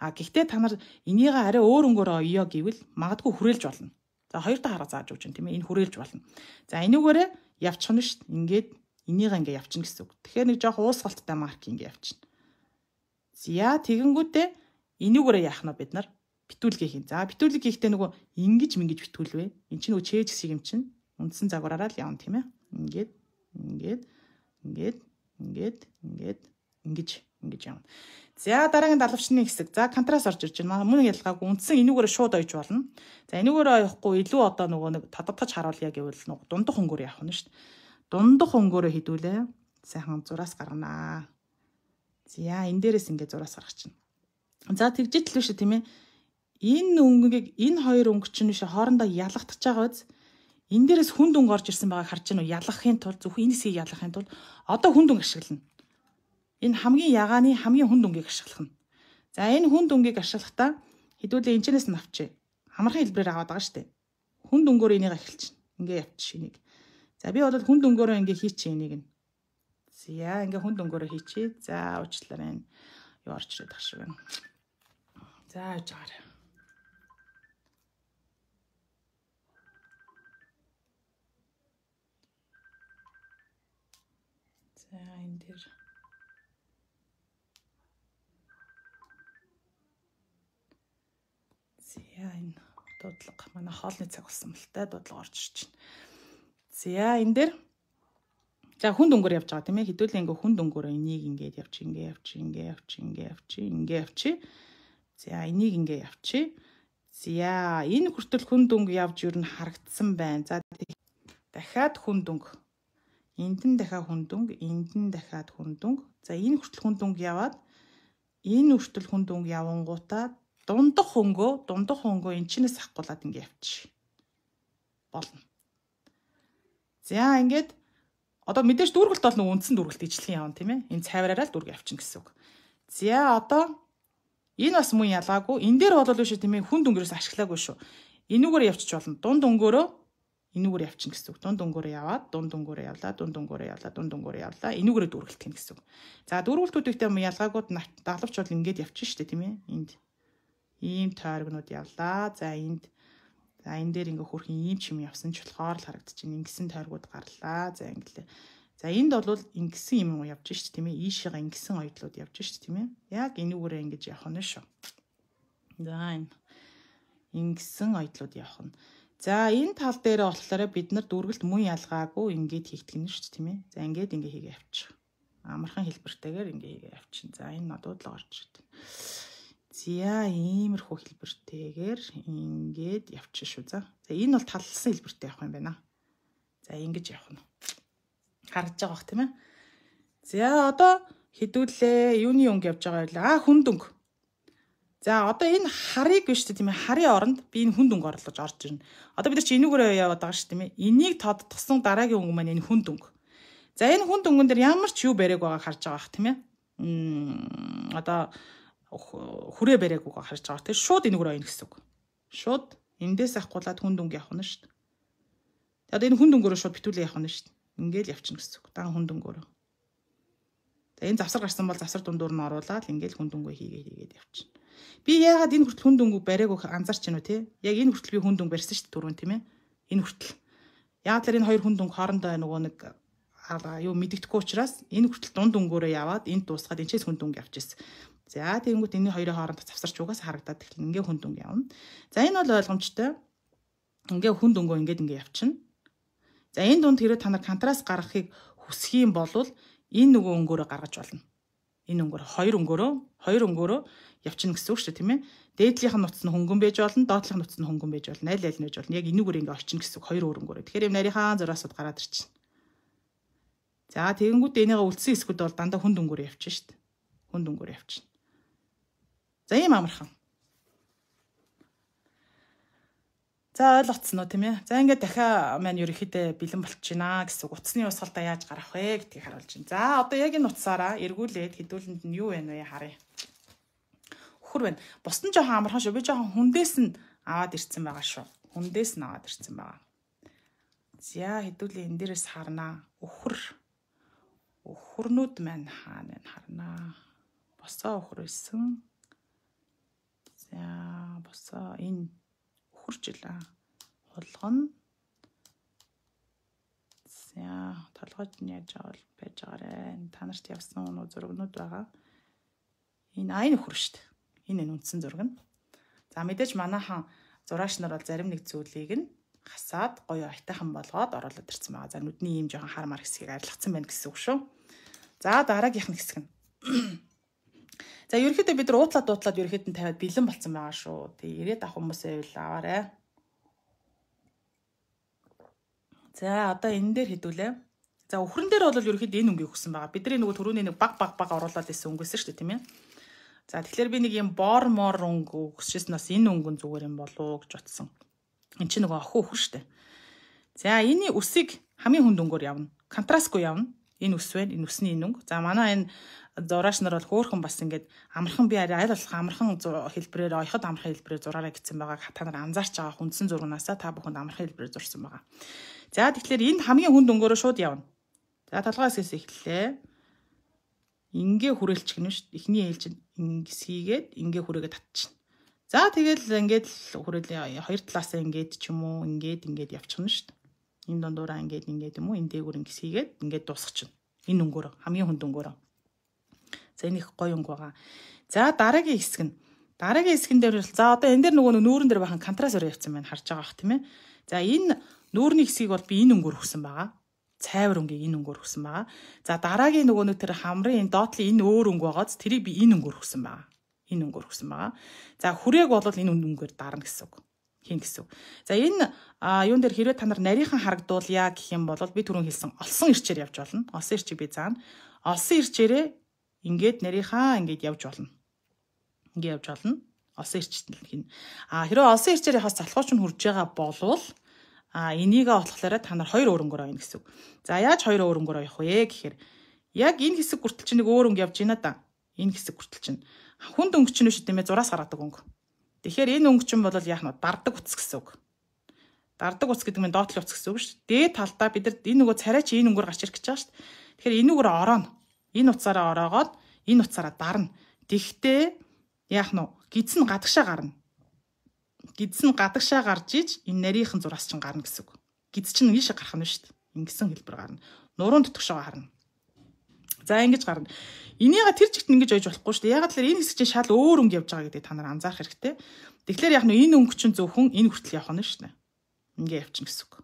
А гэхдээ та нар энийг арай өөр өнгөөр оё гэвэл магадгүй хүрээлж болно. За хоёр та хараа зааж өгч юм тийм ээ энэ хүрээлж болно. За энүүгээрээ явчихна шүү дээ. Ингээд энийг ингээд явчихна гэсэн үг. Тэгэхээр нэг жоох уусгалттай маркинг явчихна. За тэгэнгүүтээ энүүгээрээ яах нь бид нар битүүлгээ хийн. За битүүлэг хийхдээ нөгөө ингэж мингэж битүүлвэ. Энд чинь нөгөө чэж хэсэг юм чинь үндсэн загвараараа л явна тийм ээ. Ингээд ингээд ингээд ингээд ингээд ингэж ингэж явна. За дараагийн далавчны хэсэг. За контраст орж ирж байна. Мөн ялгаагүй үндсэн энүүгээр шууд ойж болно. За энүүгээр явахгүй илүү одоо нөгөө нэг тодотгож харуулъя гэвэл нөгөө дундах өнгөөр явах нь шүү дээ. Дундах өнгөөрөө хідүүлээ. Сайхан зураас гарганаа. За энэ дээрээс ингээд зураас гаргачихна. За тэгжэл л биш тийм ээ энэ өнгөгийг энэ хоёр өнгө чинь биш хоорондоо ялгагдчихж байгаа биз. Энд дээрээс хүн дүнг орж ирсэн байгааг харж байна уу? Ялгахын тулд зөвхөн энэ хэсгийг ялгахын тулд одоо хүн дүнг ашиглана. Энэ хамгийн ягааны хамгийн хүн дүнгийг ашиглах нь. За энэ хүн дүнгийг ашиглахдаа хэдүүлээ энэчнээс нь авчи. Амархан хэлбэрээр аваад байгаа шүү дээ. Хүн дүнгөөр энийг ахилчихна. Ингээ явчих энийг. За би бол хүн дүнгөөрөө ингээ хийчих энийг нь. За ингээ хүн дүнгөөрөө хийчихье. За уучлаарай. Юу орч ирээд тах шиг байна. За уучлаарай. За энэ дээр Зя энэ дуудлага манай хоолны цаг болсон болтой дуудлага орж ирж байна. Зя энэ дээр За хүн дөнгөөр явж байгаа тийм ээ хэдүүлээ ингээ хүн дөнгөөр энийг ингээд явчих ингээ явчих ингээ явчих ингээ явчих ингээ явчих. За энийг ингээ явчих. За энэ хүртэл хүн дөнгө явж юу н харагдсан байна. За дахиад хүн дөнгө энд нь дахиад хүндүнг, энд нь дахиад хүндүнг. За энэ хүртэл хүндүнг яваад энэ хүртэл хүндүнг явангуудаа дундах хөнгөө, дундах хөнгөө энэ чинээс хахгуулаад ингэ явчих. болно. За ингээд одоо мэдээж дүүргэлт бол нэг үндсэн дүүргэлт ижлэх юм тийм ээ. Энэ цайвраараа л дүүрг явчихна гэсэн үг. За одоо энэ бас мөн ялгаагүй. Эн дээр бол биш тийм ээ хүн дүнгэрээс ашиглаагүй шүү. Энүүгээр явчих болно. Дунд өнгөөрөө энүүгээр явчихна гэсэн үг. Дунд өнгөөрөө яваад, дунд өнгөөрөө явлаа, дунд өнгөөрөө явлаа, дунд өнгөөрөө явлаа. Энүүгээрээ дүүргэлтэх нь гэсэн үг. За дүүргэлтүүдтэй ялгаагууд далавч бол ингэж явчихна шүү дээ, тийм ээ. Энд ийм тойрогнууд явлаа. За энд за энэ дээр ингээ хөрхэн ийм чим явсан ч болохоор л харагдаж байна. Ингэсэн тойргууд гарлаа. За ингэлээ. За энд бол ингэсэн юм уу явж шүү дээ, тийм ээ. Ийшээгээ ингэсэн ойдлууд явж шүү дээ, тийм ээ. Яг энүүгээрээ ингэж явах нь шүү. За энэ ингэсэн ойдлууд явах нь. За энэ тал дээр болохоор бид нар дүргэлт мөн ялгаагүй ингээд хийдэг нь шүү дээ тийм ээ. За ингээд ингээ хийгээ явчих. Амархан хэлбэртэйгээр ингээ хийгээ явчин. За энэ нодууд л орж ирдэг. За иймэрхүү хэлбэртэйгээр ингээд явчих шүү за. За энэ бол талсан хэлбэртэй явах юм байна. За ингэж явах нь. Харж байгаа бах тийм ээ. За одоо хэдүүлээ юуны өнгө явж байгаа байлаа. А хүнд өнгө. За одоо энэ харыг биш тийм ээ харын оронд би энэ хүн дүнг орлож орж ирнэ. Одоо бид нар чи энүүгээрээ яваад байгаа шүү дээ тийм ээ. Энийг тодтгсон дараагийн өнгө маань энэ хүн дүнг. За энэ хүн дүнгэн дээр ямар ч юу бариаг байгааг харж байгаа бах тийм ээ. Мм одоо хүрээ бариаг байгааг харж байгаа. Тэр шууд энүүгээр ойно гэсэн үг. Шууд эндээс ахгуулаад хүн дүнг явах нь шүү дээ. Тэгээд энэ хүн дүнгөөрөө шууд битүүлээ явах нь шүү дээ. Ингээл явчихна гэсэн үг. Даан хүн дүнгөөрөө. Тэгээд энэ завсар гарсан бол завсар дундуур нь оруулаад ингээл хүн дүнгөө хийгээ хийгээд явчихна. Би яагаад энэ хүртэл хүн дүнг бариаг анзаарч байна уу те? Яг энэ хүртэл би хүн дүнг барьсан шүү дээ түрүүн тийм ээ. Энэ хүртэл. Яагаад тэр энэ хоёр хүн дүнг хоорондоо нөгөө нэг юу мэддэхгүй учраас энэ хүртэл дунд өнгөөрөө яваад энд дуусгаад энэчээс хүн дүнг явчихсан. За тэгэнгүүт энэ хоёрын хооронд завсарч угаас харагдаад тэгэхээр ингээ хүн дүнг явна. За энэ бол ойлгомжтой. Ингээ хүн дүнгөө ингээд ингээ явчихна. За энэ дунд хэрэв та нар контраст гаргахыг хүсэх юм бол энэ нөгөө өнгөөрөө гаргаж болно энэ өнгөөр хоёр өнгөөрөө хоёр өнгөөрөө явчихна гэсэн үг шүү дээ тийм ээ. Дээдлийнх нь утас нь хөнгөн байж болно, доотлийнх нь утас нь хөнгөн байж болно, аль аль нь байж болно. Яг энүүгээр ингээ орчин гэсэн үг хоёр өөр өнгөөрөө. Тэгэхээр юм нарийнхаа зураасууд гараад ирчихнэ. За тэгэнгүүт энийгээ үлдсэн хэсгүүд бол дандаа хүнд өнгөөр явчихна шүү дээ. Хүнд өнгөөр явчихна. За ийм амархан. За ойлгоцсон уу тийм ээ. За ингээд дахиад маань ерөөхдөө бэлэн болчихно гэсэн утасны усгалдаа яаж гарах вэ гэдгийг харуулж байна. За одоо яг энэ утасаараа эргүүлээд хэдүүлэнд нь юу байна вэ харъя. Үхэр байна. Бус нь жоохон амархан шүү. Би жоохон хүндээс нь аваад ирцэн байгаа шүү. Хүндээс нь аваад ирцэн байгаа. За хэдүүлээ энэ дээрээс харнаа. Үхэр. Үхэрнүүд маань хаана байна харнаа. Босоо үхэр исэн. За босоо энэ хуржилаа. Хулгана. За толгойд нь яаж авал байж байгаарэ. Та нарт явсан уу зургнууд байгаа. Энэ ай нөхөр штт. Энэ энэ үндсэн зураг нь. За мэдээж манайхан зураач нар бол зарим нэг зүйлийг нь хасаад гоё айтайхан болгоод оруулаад ирсэн байгаа. За нүдний ийм жоохон хармар хэсгийг арилгацсан байна гэсэн үг шүү. За дараагийнх нь хэсэг нь За ерөөхдөө бид нар уутлаад дуутлаад ерөөхдөө нь тавиад бэлэн болсон байгаа шүү. Тэг ирээд ах хүмүүс байвал аваарэ. За одоо энэ дээр хэдүүлээ. За өхрөн дээр бол ерөөхдөө энэ өнгийг өгсөн байгаа. Бидний нөгөө түрүүний нэг баг баг баг оруулаад исэн өнгөсөн шүү дээ тийм ээ. За тэгэхээр би нэг юм бор мор өнгө өгсөжсэн бас энэ өнгөн зүгээр юм болоо гэж утсан. Энд чинь нөгөө охин өхөр шүү дээ. За энэний үсийг хамгийн хүнд өнгөөр явна. Контрастгүй явна энэ ус байна энэ усны нүнг за манай энэ зураач нар бол хөөхөн бас ингээд амархан би аль болох амархан хэлбэрээр ойхот амархан хэлбэрээр зураараа гэсэн байгааг та нар анзаарч байгаа хүндсэн зургунаасаа та бүхэнд амархан хэлбэрээр зурсан байгаа. За тэгэхээр энд хамгийн хүнд өнгөөрөө шууд явна. За толгоос хэсэс эхэллээ. Ингээ хүрээлчих нь шүү. Эхний хэлж ингээс хийгээд ингээ хүрээгээ татчихна. За тэгэл ингээд хүрээлээ хоёр талаасаа ингээд ч юм уу ингээд ингээд явчихна шүү энэ дундуура ингээд ингээд юм уу энэ дээгүүр ингээд хийгээд ингээд дуусчихна. Энэ өнгөөр хамгийн хүнд өнгөөр. За энэ их гоё өнгө байгаа. За дараагийн хэсэг нь дараагийн хэсгэн дээр бол за одоо энэ дээр нөгөө нүүрэн дээр бахан контраст өрөө явцсан байна харж байгаа бах тийм ээ. За энэ нүүрний хэсгийг бол би энэ өнгөөр өгсөн байгаа. Цайвар өнгийг энэ өнгөөр өгсөн байгаа. За дараагийн нөгөө нь тэр хамрын энэ доотлын энэ өөр өнгө байгааз тэрийг би энэ өнгөөр өгсөн байгаа. Энэ өнгөөр өгсөн байгаа. За хүрээг бол энэ өнгөөр дарна гэсэн үг хийн гэсэн. За энэ юун дээр хэрвээ та нар нарийнхан харагдуулъя гэх юм бол би түрүүн хэлсэн олсон ирчээр явж болно. Олсон ирчийг би заана. Олсон ирчээрээ ингээд нарийнхаа ингээд явж болно. Ингээд явж болно. Олсон ирчтэн л хин. А хэрвээ олсон ирчээрээ хас залхууч нь хурж байгаа болвол а энийгээ болохлаараа та нар хоёр өрөнгөөр ойно гэсэн. За яаж хоёр өрөнгөөр ойх вэ гэхээр яг энэ хэсэг хүртэл чинь нэг өөр өнгө явж байна да. Энэ хэсэг хүртэл чинь хүнд өнгө чинь биш гэдэг юм ээ зураас гаргадаг өнгө. Тэгэхээр энэ өнгөчин бол яах нь дардаг утас гэсэн үг. Дардаг утас гэдэг нь доотлын утас гэсэн үг шүү дээ. Дээд талдаа бид нар энэ нөгөө царай чи энэ өнгөөр гарч ирэх гэж байгаа шүү дээ. Тэгэхээр энэ үгээр орооно. Энэ утасаараа ороогоод энэ утасаараа дарна. Тэгтээ яах нь гидс нь гадагшаа гарна. Гидс нь гадагшаа гарж иж энэ нарийнхэн зураас чинь гарна гэсэн үг. Гидс чинь ийшээ гарах нь шүү дээ. Ингэсэн хэлбэр гарна. Нуруунд тутагшаа гарна. За ингэж гарна. Энийг тэр чигт ингэж ойж болохгүй шүү дээ. Ягаад гэвэл энэ хэсэг чинь шал өөр өнгө явж байгаа гэдэг та нар анзаарах хэрэгтэй. Тэгэхээр яг нь энэ өнгө чинь зөвхөн энэ хүртэл явах нь шүү дээ. Ингээ явчихна гэсэн үг.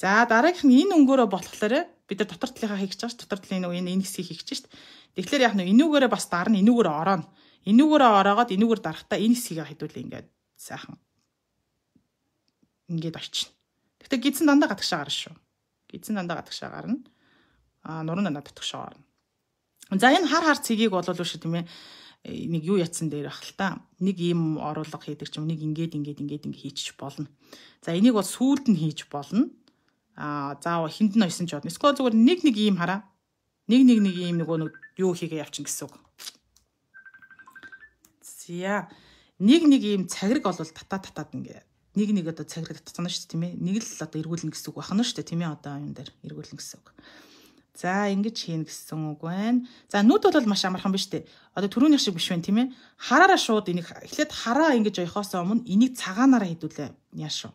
За дараагийнх нь энэ өнгөөрөө болохлоор бид нар дотор талынхаа хийчихэж байгаа шүү. Дотор талын нөгөө энэ энэ хэсгийг хийчихэж шүү дээ. Тэгэхээр яг нь энүүгээрээ бас дарна, энүүгээр ороно. Энүүгээрээ ороогод энүүгээр дарахтаа энэ хэсгийг хэдүүлээ ингээд сайхан. Ингээд очино. Гэтэ гидсэн дандаа гадагшаа гарна шүү. Гидсэн дандаа гадагшаа гарна нуран дандаа дутгшоо орно. За энэ хар хар цэгийг болов уу шүү тийм ээ э, нэг юу ятсан дээр бах л та. Нэг ийм оруулга хийдэг ч юм нэг ингээд ингээд ингээд ингэ хийчих болно. За энийг бол сүүлд нь хийж болно. Аа заавал хүнд нь ойсон ч болно. Эсвэл зүгээр нэг нэг ийм хараа. Нэг нэг нэг ийм нөгөө нэг юу хийгээ явчин гэсэн үг. Зя нэг нэг ийм цагираг бол тата татаад ингээ нэг нэг одоо цагираг татсан шүү дээ тийм ээ. Нэг л одоо эргүүлнэ гэсэн үг бахна шүү дээ тийм ээ одоо юм дээр эргүүлнэ гэсэн үг. За ингэж хийн гэсэн үг байна. За нүд бол маш амархан биш үү? Одоо түрүүнийх шиг биш байна тийм ээ. Хараараа шууд энийг эхлээд хараа ингэж ойхоос өмнө энийг цагаанаараа хэдүүлээ. Яашгүй.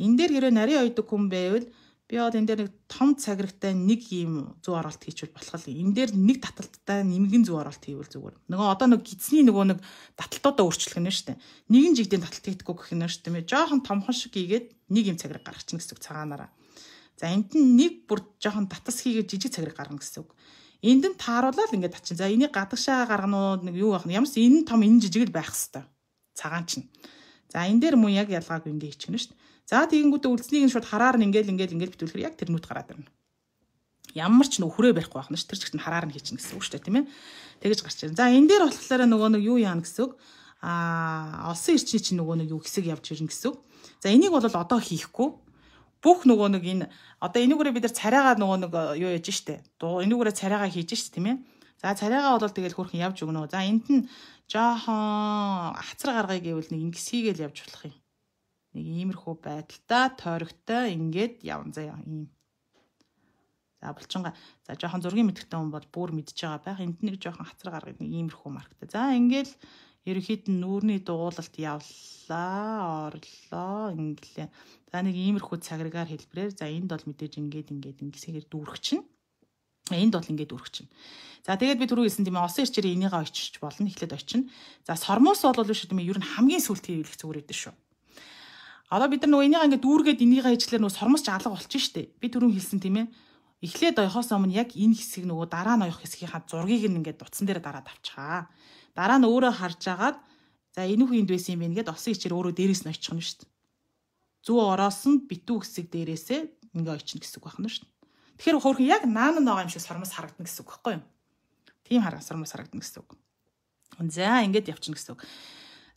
Эн дээр хэрэв нарийн ойдөг хүн байвал би бол энэ дээр нэг том цагирагтай нэг юм зүү оролт хийчихвэл болох л. Эн дээр нэг таталттай нэмгэн зүү оролт хийвэл зүгээр. Нөгөө одоо нэг гидсний нөгөө нэг таталтуудаа өөрчлөх нь шүү дээ. Нэгэн жигдийн таталт хийдэггүй гэх нь шүү дээ. Жохон томхон шиг ийгээд нэг юм цагираг гаргачихна гэсэн цагаанаараа. За энд нь нэг бүр жоохон татас хийгээ жижиг цагираг гаргана гэсэн үг. Энд нь тааруулаад ингээд тачин. За энийг гадагшаа гаргана уу нэг юу байх нь. Ямарс энэ нь том энэ жижиг л байх хэвээр. Цагаан чинь. За энэ дээр мөн яг ялгааг ингээд хийчихнэ шүү дээ. За тэгэнгүүтээ үлснийг нь шууд хараар нь ингээл ингээл ингээл битүүлэхээр яг тэр нүд гараад ирнэ. Ямар ч нөхрөө барихгүй байх нь ш тэр чигт нь хараар нь хийчихнэ гэсэн үг шүү дээ тийм ээ. Тэгэж гарч ирнэ. За энэ дээр болохоор нөгөө нэг юу яана гэсэн үг аа олсон ирчний чинь нөгөө нэг юу хэсэг явж ирнэ гэсэн үг. За энийг бол одоо хийхгүй бүх нөгөө нэг энэ одоо энүүгээрээ бид нар царайгаа нөгөө нэг э, юу яж штэ. Дуу энүүгээрээ царайгаа хийж штэ тийм ээ. За царайгаа бол тэгэл хөрхэн явж өгнө. За энд нь жоохон хацар гаргая гэвэл нэг ингэсийгэл явж болох юм. Нэг иймэрхүү байдалтай тойрогтой ингээд явна заяа ийм. За булчингаа. За жоохон зургийн мэдрэхтэй хүн бол бүр мэдж байгаа байх. Энд нэг жоохон хацар гаргая нэг иймэрхүү марктай. За ингээл ерөөхдөө нүүрний дугуулалт явлаа, орлоо, инглээ. За нэг иймэрхүү цаграгаар хэлбрээр за энд бол мэдээж ингээд ингээд ингэсээр дүүрчихнэ. Энд бол ингээд үргэж чинь. За тэгээд би түрүү хэлсэн тийм ээ осын ирчээр энийгээ очиж болно. Эхлээд очино. За сормос бол биш тийм ээ ер нь хамгийн сүлт хийвэлэх зүгээр өгдөө шүү. Одоо бид нар нөгөө энийгээ ингээд дүүргээд энийгээ ижлэр нөгөө сормосч алга болчихно шүү дээ. Би түрүү хэлсэн тийм ээ эхлээд ойхоос өмнө яг энэ хэсэг нөгөө дараа нь ойх хэсгийнхаа зургийг нь ингээд дутсан дээр дараад авчихаа. Дараа нь өөрөө харж агаад за энэ хүн энд байсан юм бэ гэд осын ичээр өөрөө дээрээс нь очих нь шүү дээ. Зүг ороос нь битүү хэсэг дээрээсээ ингээ очих нь гэсэн үг байна шүү дээ. Тэгэхээр хөрхэн яг наан ногоо юм шиг сормос харагдана гэсэн үг байхгүй юу? Тийм хараа сормос харагдана гэсэн үг. За ингээд явчихна гэсэн үг.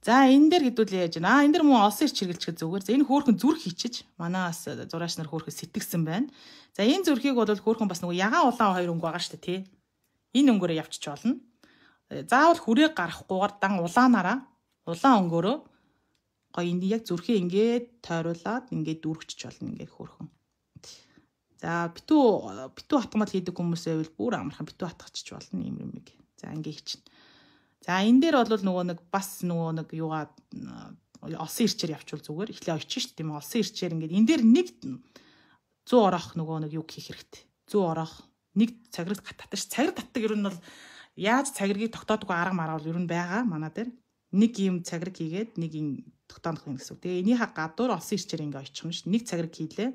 За энэ дээр хэдүүл яаж байна? Аа энэ дэр мөн олсон ирч хэрэглэхэд зүгээр. За энэ хөөхөн зүрх хийчих. Манаас э, зураач нар хөөхөд сэтгсэн байна. За энэ зүрхийг бол хөөхөн бас нөгөө ягаан улаан хоёр өнгө байгаа шүү дээ тий. Энэ өнгөөрөө явчих болно. Э, заавал хүрээг гарахгүйгээр дан улаанаараа улаан өнгөөрөө гоё энэ яг зүрхээ ингээд тойруулаад ингээд дүүргчч болно ингээд хөрхөн. За битүү битүү хатгамал хийдэг хүмүүс байвал бүр амархан битүү хатгачих болно юм юм. За ингээд хичнэ. За энэ дээр бол нөгөө нэг бас нөгөө нэг юугаа олсон ирчээр явчвал зүгээр эхлээ очих шүү дээ тийм олсон ирчээр ингээд энэ дээр нэг 100 орох нөгөө нэг юг хийх хэрэгтэй. 100 орох нэг цагираг татдаг ш. Цагир татдаг ер нь бол яаж цагиргийг тогтоодгүй арга мараа бол ер нь байгаа манай дээр. Нэг юм цагираг хийгээд нэг юм тогтоох юм гэсэн үг. Тэгээ энийхээ гадуур олсон ирчээр ингээ очих юм ш. Нэг цагираг хийлээ.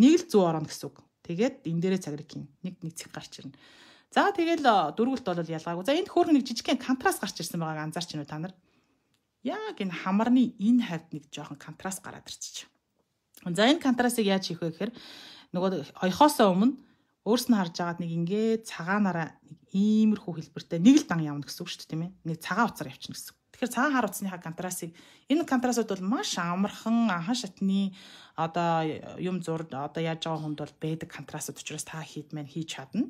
Нэг л 100 орно гэсэн үг. Тэгээд энэ дээрээ цагираг хийн. Нэг нэг цаг гарч ирнэ. За тэгэл дөрвөлт бол ялгаагүй. За энд хөөрхөн нэг жижигхэн контраст гарч ирсэн байгааг анзаарч байна уу та нар? Яг энэ хамарны энэ хавьд нэг жоохон контраст гараад ирчих. За энэ контрастыг яаж хийх вэ гэхээр нөгөө хоёхоосоо өмнө Өөрс нь харж агаад нэг ингээд цагаанаараа нэг иймэрхүү хэлбэртэй нэг л дан явна гэсэн үг шүү дээ тийм ээ. Нэг цагаан утсаар явчихна гэсэн. Тэгэхээр цагаан хар утасныхаа контрастыг энэ контрастууд бол маш амархан анхан шатны одоо юм зурд одоо яаж байгаа хүнд бол байдаг контрастууд учраас та хийд мэн хийж чадна.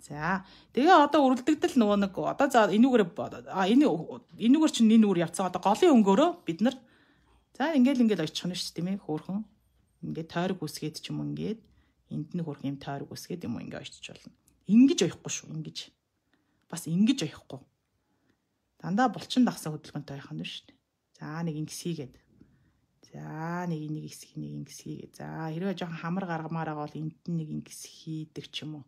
За тэгээ одоо үргэлдэгдэл нөгөө нэг одоо за энүүгээр а энэ энүүгээр чинь энэ үр явцсан одоо голын өнгөөрөө бид нар за ингээл ингээл очих нь шүү дээ тийм ээ хөөхөн ингээд тойрог үсгээд ч юм ингээд энд нь хөрх юм тойрог үсгээд юм уу ингээ ойчч болно. Ингиж ойхгүй шүү, ингиж. Бас ингиж ойхгүй. Дандаа булчин дагсаа хөдөлгөөнтэй байх нь шүү дээ. За нэг ингэсгийгээд. За нэг нэг хэсэг нэг ингэсгийгээд. За хэрвээ жоохон хамар гаргамаар байгаа бол энд нь нэг ингэс хийдэг ч юм уу.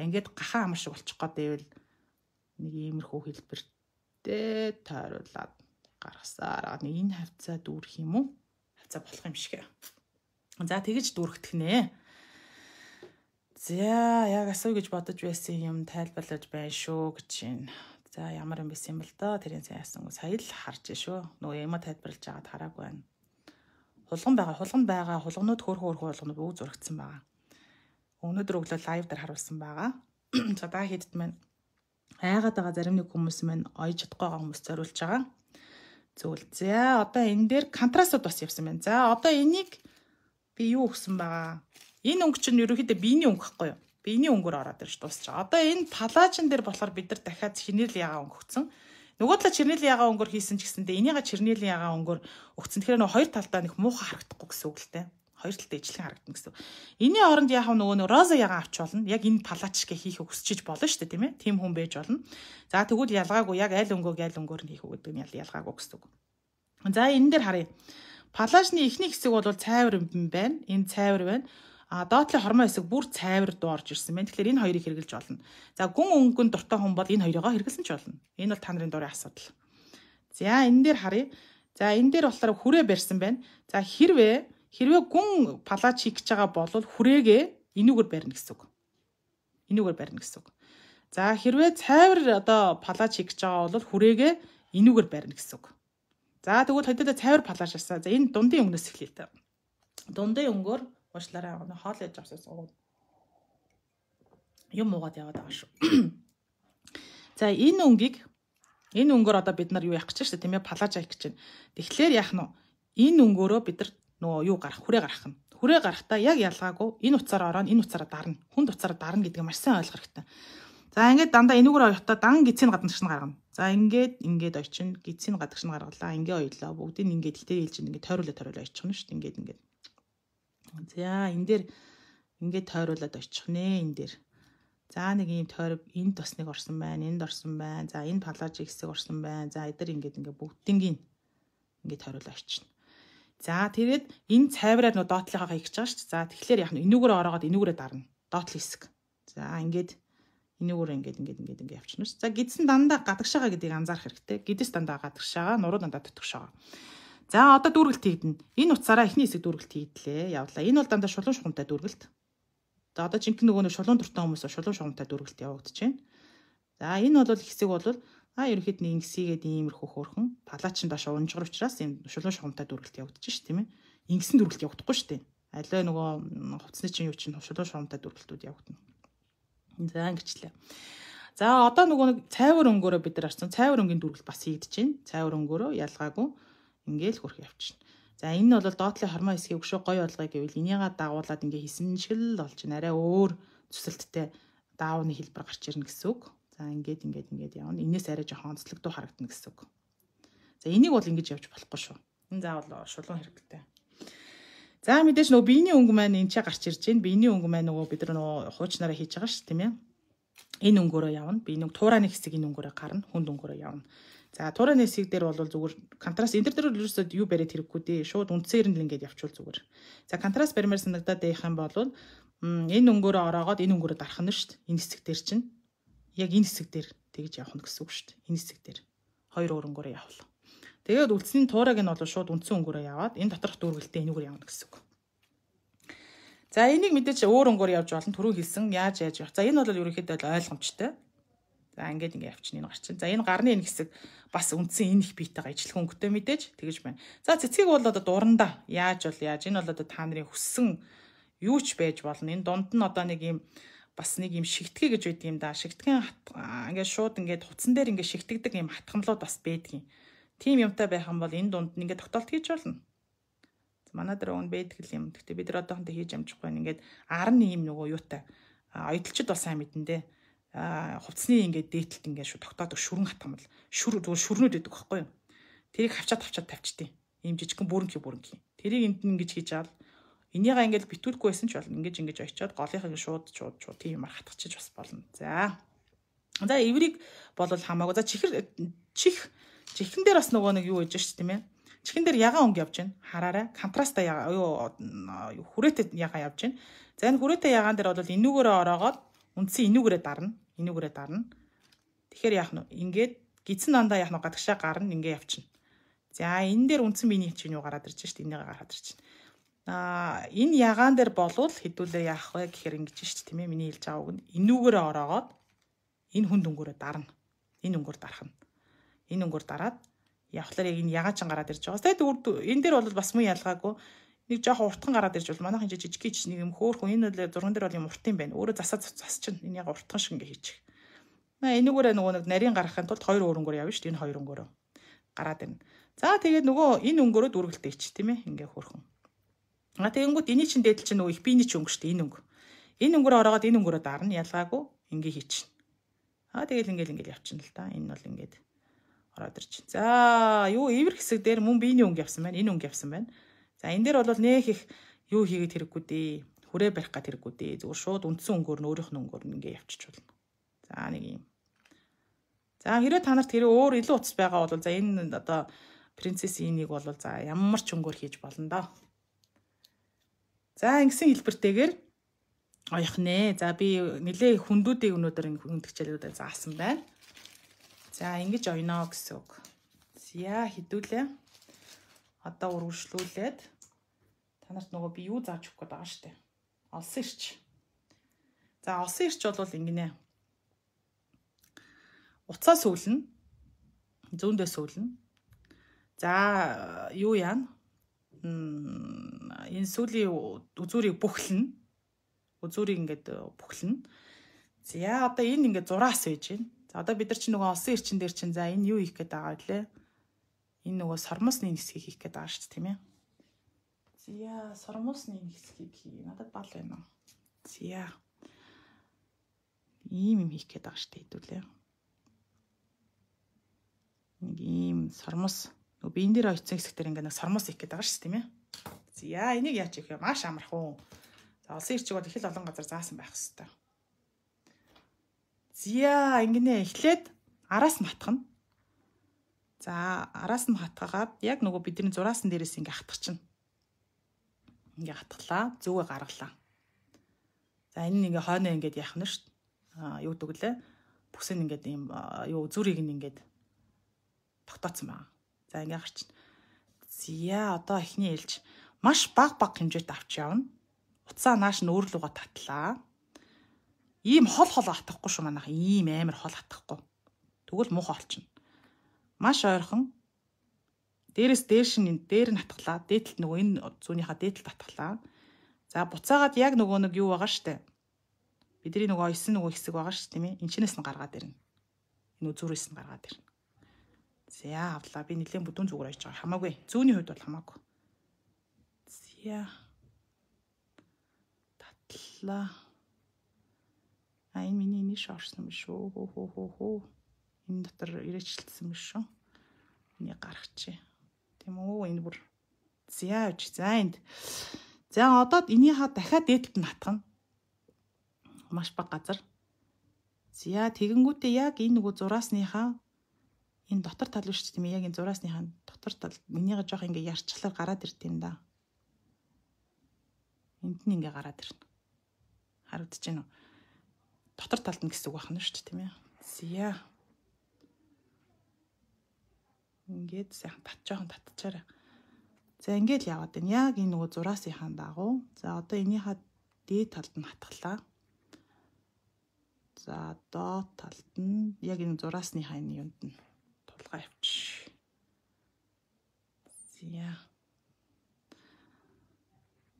Ингээд гахаа хамар шиг болчих гээд байвал нэг иймэрхүү хэлбэртэй тойруулаад гаргасаар нэг энэ хавцаа дүүрэх юм уу? Хавцаа болох юм шиг. За тэгэж дүүргэдэх нэ За яг асуу гэж бодож байсан юм тайлбарлаж байна шүү гэж байна. За ямар юм бэсэн юм бэл та тэрийн сайн яасан уу сая л харж шүү. Нөгөө юм тайлбарлаж байгаад хараагүй байна. Хулган байгаа, хулган байгаа, хулганууд хөр хөр хулганууд өг зурагдсан байгаа. Өнөөдөр өглөө лайв дээр харуулсан байгаа. За та хэдд мэн айгаад байгаа зарим нэг хүмүүс мэн ойж чадахгүй байгаа хүмүүс зориулж байгаа. Зөвл. За одоо энэ дээр контрастууд бас явсан байна. За одоо энийг би юу өгсөн байгаа? Энэ өнгө чинь ерөөхдөө биений өнгө гэхгүй юу? Биений өнгөөр ороод ирж дуусчих. Одоо энэ палажин дээр болохоор бид нар дахиад хинэл ягаа өнгөгцөн. Нөгөө талаа чернил ягаа өнгөөр хийсэн ч гэсэндээ энийга чернил ягаа өнгөөр өгцөн. Тэгэхээр нөгөө хоёр талдаа нэг муухай харагдахгүй гэсэн үг л дээ. Хоёр талд ижилхэн харагдана гэсэн. Эний оронд яг нөгөө нөө роза ягаа авч болно. Яг энэ палач гэ хийх өсчиж болно шүү дээ, тийм ээ? Тим хүн байж болно. За тэгвэл ялгаагүй яг аль өнгөөг аль өнгөөр нь хийх гэдэг нь ялгаагүй гэсэн үг. За энэ дээр харъя. Палажны эхний хэсэг бол цайвар юм байна. Энэ цайвар байна а доотлын хормон хэсэг бүр цайвар дуурж ирсэн байна. Тэгэхээр энэ хоёрыг хэрглэж болно. За гүн өнгөн дуртай хүн бол энэ хоёрыг хэрглэсэн ч болно. Энэ бол та нарын дурын асуудал. За энэ дээр харъя. За энэ дээр болохоор хүрээ барьсан байна. За хэрвээ хэрвээ гүн палач хийх гэж байгаа бол хүрээгээ энүүгээр барьна гэсэн үг. Энүүгээр барьна гэсэн үг. За хэрвээ цайвар одоо палач хийх гэж байгаа бол хүрээгээ энүүгээр барьна гэсэн үг. За тэгвэл хоёулаа цайвар палач арсаа. За энэ дундын өнгнөөс эхэлээ та. Дундын өнгөөр уушлаараа нөө хоол ээж авсан сургууд юм уугаад яваад байгаа шүү. За энэ өнгийг энэ өнгөөр одоо бид нар юу яах гэж чинь тийм ээ палаж аяг гэж байна. Тэгэхээр яах нь энэ өнгөөрөө бид нар нөгөө юу гарах хүрээ гарах нь. Хүрээ гарахтаа яг ялгаагүй энэ утсаараа ороо энэ утсаараа дарна. Хүн утсаараа дарна гэдэг маш сайн ойлгох хэрэгтэй. За ингээд дандаа энүүгээр оётоо дан гизийн гадагш нь гаргана. За ингээд ингээд очин гизийн гадагш нь гаргалаа. Ингээ оёлоо. Бүгдийг ингээд ихтэй хэлж ингээд тойруулаа тойруулаа очих нь шүү дээ. Ингээд ингээд. За энэ дээр ингээд тойруулаад очих нэ энэ дээр. За нэг ийм тойрог энд бас нэг орсон байна, энд орсон байна. За энэ палажи хэсэг орсон байна. За эдэр ингээд ингээд бүгднгийн ингээд тойруулаад очино. За тэгээд энэ цайвраар нөө доотлихаа хийчихэж байгаа шүү дээ. За тэгэхээр яг нь энүүгээр ороогоод энүүгээрээ дарна. Доотл хэсэг. За ингээд энүүгээр ингээд ингээд ингээд ингээд явчихна шүү. За гидсэн дандаа гадагшаага гэдгийг анзаарах хэрэгтэй. Гидэс дандаа гадагшаага, нуруу дандаа төтгшаага. За одоо дүүргэлт хийдэнэ. Энэ утсаараа эхний хэсэг дүүргэлт хийдлээ. Явлаа. Энэ бол дандаа шулуун шугамтай дүүргэлт. За одоо жинхэнэ нөгөө нэг шулуун дуртай хүмүүс шулуун шугамтай дүүргэлт явагдаж байна. За энэ бол их хэсэг бол а ерөнхийд нэг ингэсгээд иймэрхүү хөөрхөн палачин доош унжгар учраас юм шулуун шугамтай дүүргэлт явагдаж шүү тийм ээ. Ингэсэн дүүргэлт явагдахгүй шүү дээ. Аливаа нөгөө хувцсны чинь юу чинь шулуун шугамтай дүүргэлтүүд явагдана. За ингэчлээ. За одоо нөгөө нэг цайвар өнгөөрөө бид нар арцсан цайвар өнгийн дүүргэлт бас хийгдэж байна. Цайвар өнгөөрөө ялгаагүй Ингээл хөрх явчихна. За энэ нь бол доотлын хормон хэсгийг өшөө гой болгоё гэвэл энийгээ дагуулад ингээ хийсэн шиг л болж байна. Арай өөр төсөлттэй даавны хэлбэр гарч ирнэ гэсэн үг. За ингээд ингээд ингээд явна. Инээс арай жоохон онцлогдуу харагдана гэсэн үг. За энийг бол ингэж явж болохгүй шүү. Энэ заавал шулуун хэрэгтэй. За мэдээж нөгөө биений өнгө маань энэ ч гарч ирж байна. Биений өнгө маань нөгөө бид нар нөгөө хуучнаараа хийж байгаа шүү, тийм ээ. Энэ өнгөөрөө явна. Би нэг туураны хэсэг энэ өнгөөрөө гарна. Хүнд өнгөөрөө явна. За туурын нэсийг дээр бол зүгээр контраст энэ төр дээр ерөөсөө юу бариад хэрэггүй дээ. Шууд үндсээр нь л ингээд явуул зүгээр. За контраст баримаар санагдаад байх юм бол энэ өнгөөрөө ороогоод энэ өнгөөрөө дарах нь шүү дээ. Энэ хэсэг дээр чинь яг энэ хэсэг дээр тэгж явах нь гэсэн үг шүү дээ. Энэ хэсэг дээр хоёр өрөнгөөрөө явлаа. Тэгээд үлдсэний туурайг нь бол шууд үндсэн өнгөөрөө яваад энэ доторх дүүргэлтэй энүүгээр явна гэсэн үг. За энийг мэдээж өөр өнгөөр явж болно түрүү хэлсэн яаж яаж явах. За энэ бол ерөнхийдөө ойлгомжтой. За ингээд ингээд явчихна энэ гар чинь. За энэ гарны энэ хэсэг бас үндсэн энэ их бийтэйгээ ижил хөнгөтэй мэдээж тэгэж байна. За цэцгийг бол одоо дурандаа яаж бол яаж энэ бол одоо та нарын хүссэн юу ч байж болно. Энэ дунд нь одоо нэг юм бас нэг юм шигтгэе гэж үйдэг юм да. Шигтгэн ингээд шууд ингээд хуцсан дээр ингээд шигтгдэг юм хатхамлууд бас байдгийн. Тим юмтай байх юм бол энэ дунд нь ингээд тогтоолт хийж болно манай дээр өн байдаг юм. Гэхдээ бид нар одоохондоо хийж амжихгүй байна. Ингээд 10 нэг юм нөгөө юутай. Ойдлчид бол сайн мэдэн дээ хувцсны ингээд дээтлэлт ингээд шүү тогтоодог шүрэн хатам л шүр зүгээр шүрнүүд өгөх байхгүй юу. Тэрийг хавчаад хавчаад тавьчтیں۔ Ийм жижигхэн бүрэнхи бүрэнхи. Тэрийг энд нь ингэж хийж аавал энийгаа ингээд битүүлэхгүй байсан ч болно. Ингээд ингэж очиод голынхыг шууд шууд шууд тийм мар хатгачих бас болно. За. За эврийг бол хамаагүй. За чихэр чих чихэн дээр бас нөгөө нэг юу гэж шүү дээ тийм ээ. Чихэн дээр ягаан өнгө явж байна. Хараарай. Контрасттай ягаа юу хүрээтэй ягаа явж байна. За энэ хүрээтэй ягаан дээр бол инүүгээрээ ороогоод үндсэн инүүгээрээ дарна энүүгээрээ дарна. Тэгэхээр яах нь ингээд гидсэн дандаа яах нь гадагшаа гарна ингээд явчихна. За энэ дээр үндсэн биений чинь юу гараад ирж штэ энийг гараад ирж байна. Аа энэ ягаан дээр болвол хэдүүлээ яах вэ гэхээр ингэж штэ тийм ээ миний хэлж байгаа үг нь энүүгээрээ ороогоод энэ хүн дөнгөөрөө дарна. Энэ өнгөөр дарах нь. Энэ өнгөөр дараад явхлаар яг энэ ягаан чинь гараад ирж байгаа. Тэгээд энэ дээр бол бас мөн ялгаагүй нэг жоохон уртхан гараад ирж бол манайхан жижиг гिच нэг юм хөөхөн энэ бол зурган дээр бол юм урт юм байна. Өөрөө засаа засч чинь энэ яг уртхан шиг ингээ хийчих. Наа энэгээрээ нөгөө нэг нарийн гаргахын тулд хоёр өрөнгөөр явна шүү дээ. Энэ хоёр өнгөөрөө гараад ирнэ. За тэгээд нөгөө энэ өнгөөрөө дүргэлтэй чи тийм ээ ингээ хөөхөн. А тэгэнгүүт эний чин дээдл чинь нөгөө их биений ч өнгө шүү дээ. Энэ өнгө. Энэ өнгөөр ороогод энэ өнгөөрөө дарна ялгаагүй ингээ хийчихнэ. А тэгэл ингээл ингээл явчихна л да. Энэ бол ингээд ороод ирж. За юу ивэр хэсэг дээр мөн биений өнгө явсан байна. Энэ өнгө явсан байна. За энэ дээр бол нэх их юу хийгээд хэрэггүй дээ. Хүрээ барих гад хэрэггүй дээ. Зүгээр шууд үндсэн өнгөөр нь өөрийнх нь өнгөөр нь ингээ явчихвал. За нэг юм. За хэрэв та нарт хэрэв өөр илүү утас байгаа бол за энэ одоо принцесс энийг бол за ямар ч өнгөөр хийж болно доо. За ингэсэн хэлбэртэйгээр ойхнэ. За би нилээ хүндүүдийг өнөөдөр хүндгчээлүүдэд заасан байна. За ингэж ойноо гэсэн үг. Зя хідүүлээ одоо үргэлжлүүлээд та нарт нөгөө би юу зааж өгөх гээд байгаа штэ. Олсон ирч. За олсон ирч бол ингэнэ. Уцаа сүүлнэ. Зүүндээ сүүлнэ. За юу яана? энэ сүлийн үзүүрийг бүхлэн. Үзүүрийг ингээд э, бүхлэн. За одоо энэ ингээд зураас байж гин. За одоо бид нар чи нөгөө олсон ирчин дээр чин за энэ юу хийх гээд байгаа вэ? энэ нөгөө сормосны нисхийг хийх гээд байгаа шүү дээ тийм ээ. Зя сормосны нисхийг хий. Надад бал байна. Зя. Ийм юм хийх гээд байгаа шүү дээ хэдүүлээ. Нэг ийм сормос нөгөө биен дээр ойцсон хэсэг дээр ингээ нэг сормос хийх гээд байгаа шүү дээ тийм ээ. Зя энийг яач хийх вэ? Маш амархан. За олсон ирчүүд их л олон газар заасан байх хэвээр. Зя ингэнэ эхлээд араас матхна За араас нь хатгагаад яг нөгөө бидний зураасан дээрээс ингээ хатгачихна. Ингээ хатглаа, зүгээ гаргалаа. За энэ нь ингээ хойноо ингээд яах нь шүү. Аа юу гэдэг лээ. Бүс нь ингээд ийм юу зүрийг нь ингээд тогтооцсон байна. За ингээ гарчин. Зя одоо эхний ээлж маш баг баг хэмжээт авч явна. Утсаа нааш нь өөр лугаа татлаа. Ийм хол хол атахгүй шүү манайх. Ийм амар хол атахгүй. Тэгвэл муухай олчихно. Маш ойрхон. Дээрээс дээр шин энэ дээр натглаа. Дээдлэлт нөгөө энэ зүүнийхаа дээдлэлт татглаа. За буцаагаад яг нөгөө нэг юу байгаа штэ. Бидний нөгөө 9 нөгөө хэсэг байгаа ш тийм ээ. Энчнээс нь гаргаад ирнэ. Энэ зүрээс нь гаргаад ирнэ. Зя авлаа. Би нэлээд бүдүүн зүгээр ойж байгаа. Хамаагүй. Зүүнний хувьд бол хамаагүй. Зя. Татлаа. А энэ миний нэг шорсон биш үү? Хөө хөө хөө хөө энэ дотор ирээчлэлсэн биш шүү. Энийг гаргачих. Тийм үү энэ бүр зяавч за энд. За одоо энийхээ дахиад дээдлэлт нь хатгана. Маш бага газар. Зя тэгэнгүүтээ яг энэ нөгөө зурасныхаа энэ дотор тал биш тийм яг энэ зурасныхаа дотор тал энийгээ жоох ингээ ярчлаар гараад ирд юм да. Энд нь ингээ гараад ирнэ. Харагдаж байна уу? Дотор талд нь гэсэн үг байна шүү дээ тийм ээ. Зя Ингээд сайхан тат жоохон татчаарай. За ингээд л яваад байна. Яг энэ нөгөө зураасынхаа дагуу. За одоо энийхээ дээд талд нь хатглаа. За доод талд нь яг энэ зураасныхаа энэ юунд нь тулгаа явчих. Зя.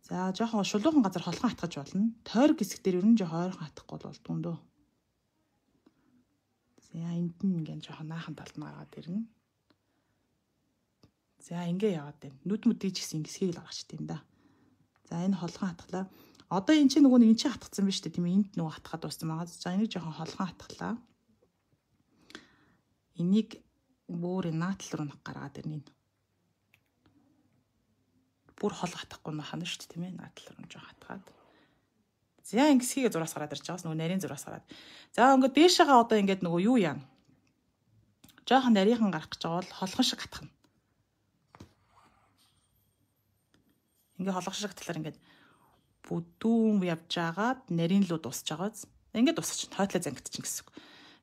За жоохон шулуухан газар холхон хатгаж болно. Тойр хэсэг дээр ер нь жоо хойрхон хатахгүй бол дүндөө. За энд нь ингээд жоохон наахан талд нь гаргаад ирнэ. За ингээ яваад байна. Нүд мөдэй ч гэсэн гисхийг л гаргач тийм да. За энэ холгон хатглаа. Одоо эн чинь нөгөө нэг эн чинь хатгцсан байна шүү дээ. Тийм энд нөгөө хатгаад дууссан байгаа. За энийг жоохон холгон хатглаа. Энийг бүр наатал руу нэг гаргаад ирнэ. Бүр хол хатахгүй нь хана шүү дээ тийм ээ. Наатал руу жоохон хатгаад. За ингэсхийг зураас гараад ирж байгаас нөгөө нарийн зураас гараад. За ингээд дээшээгээ одоо ингээд нөгөө юу яана? Жоохон нарийнхан гарах гэж байгаа бол холгон шиг хатгана ингээ холгох шиг талаар ингээд бүдүүн явж байгаад нарийн лөө дусж байгааз. Ингээд дусчих чинь тойтлоо зангидчихна гэсэн үг.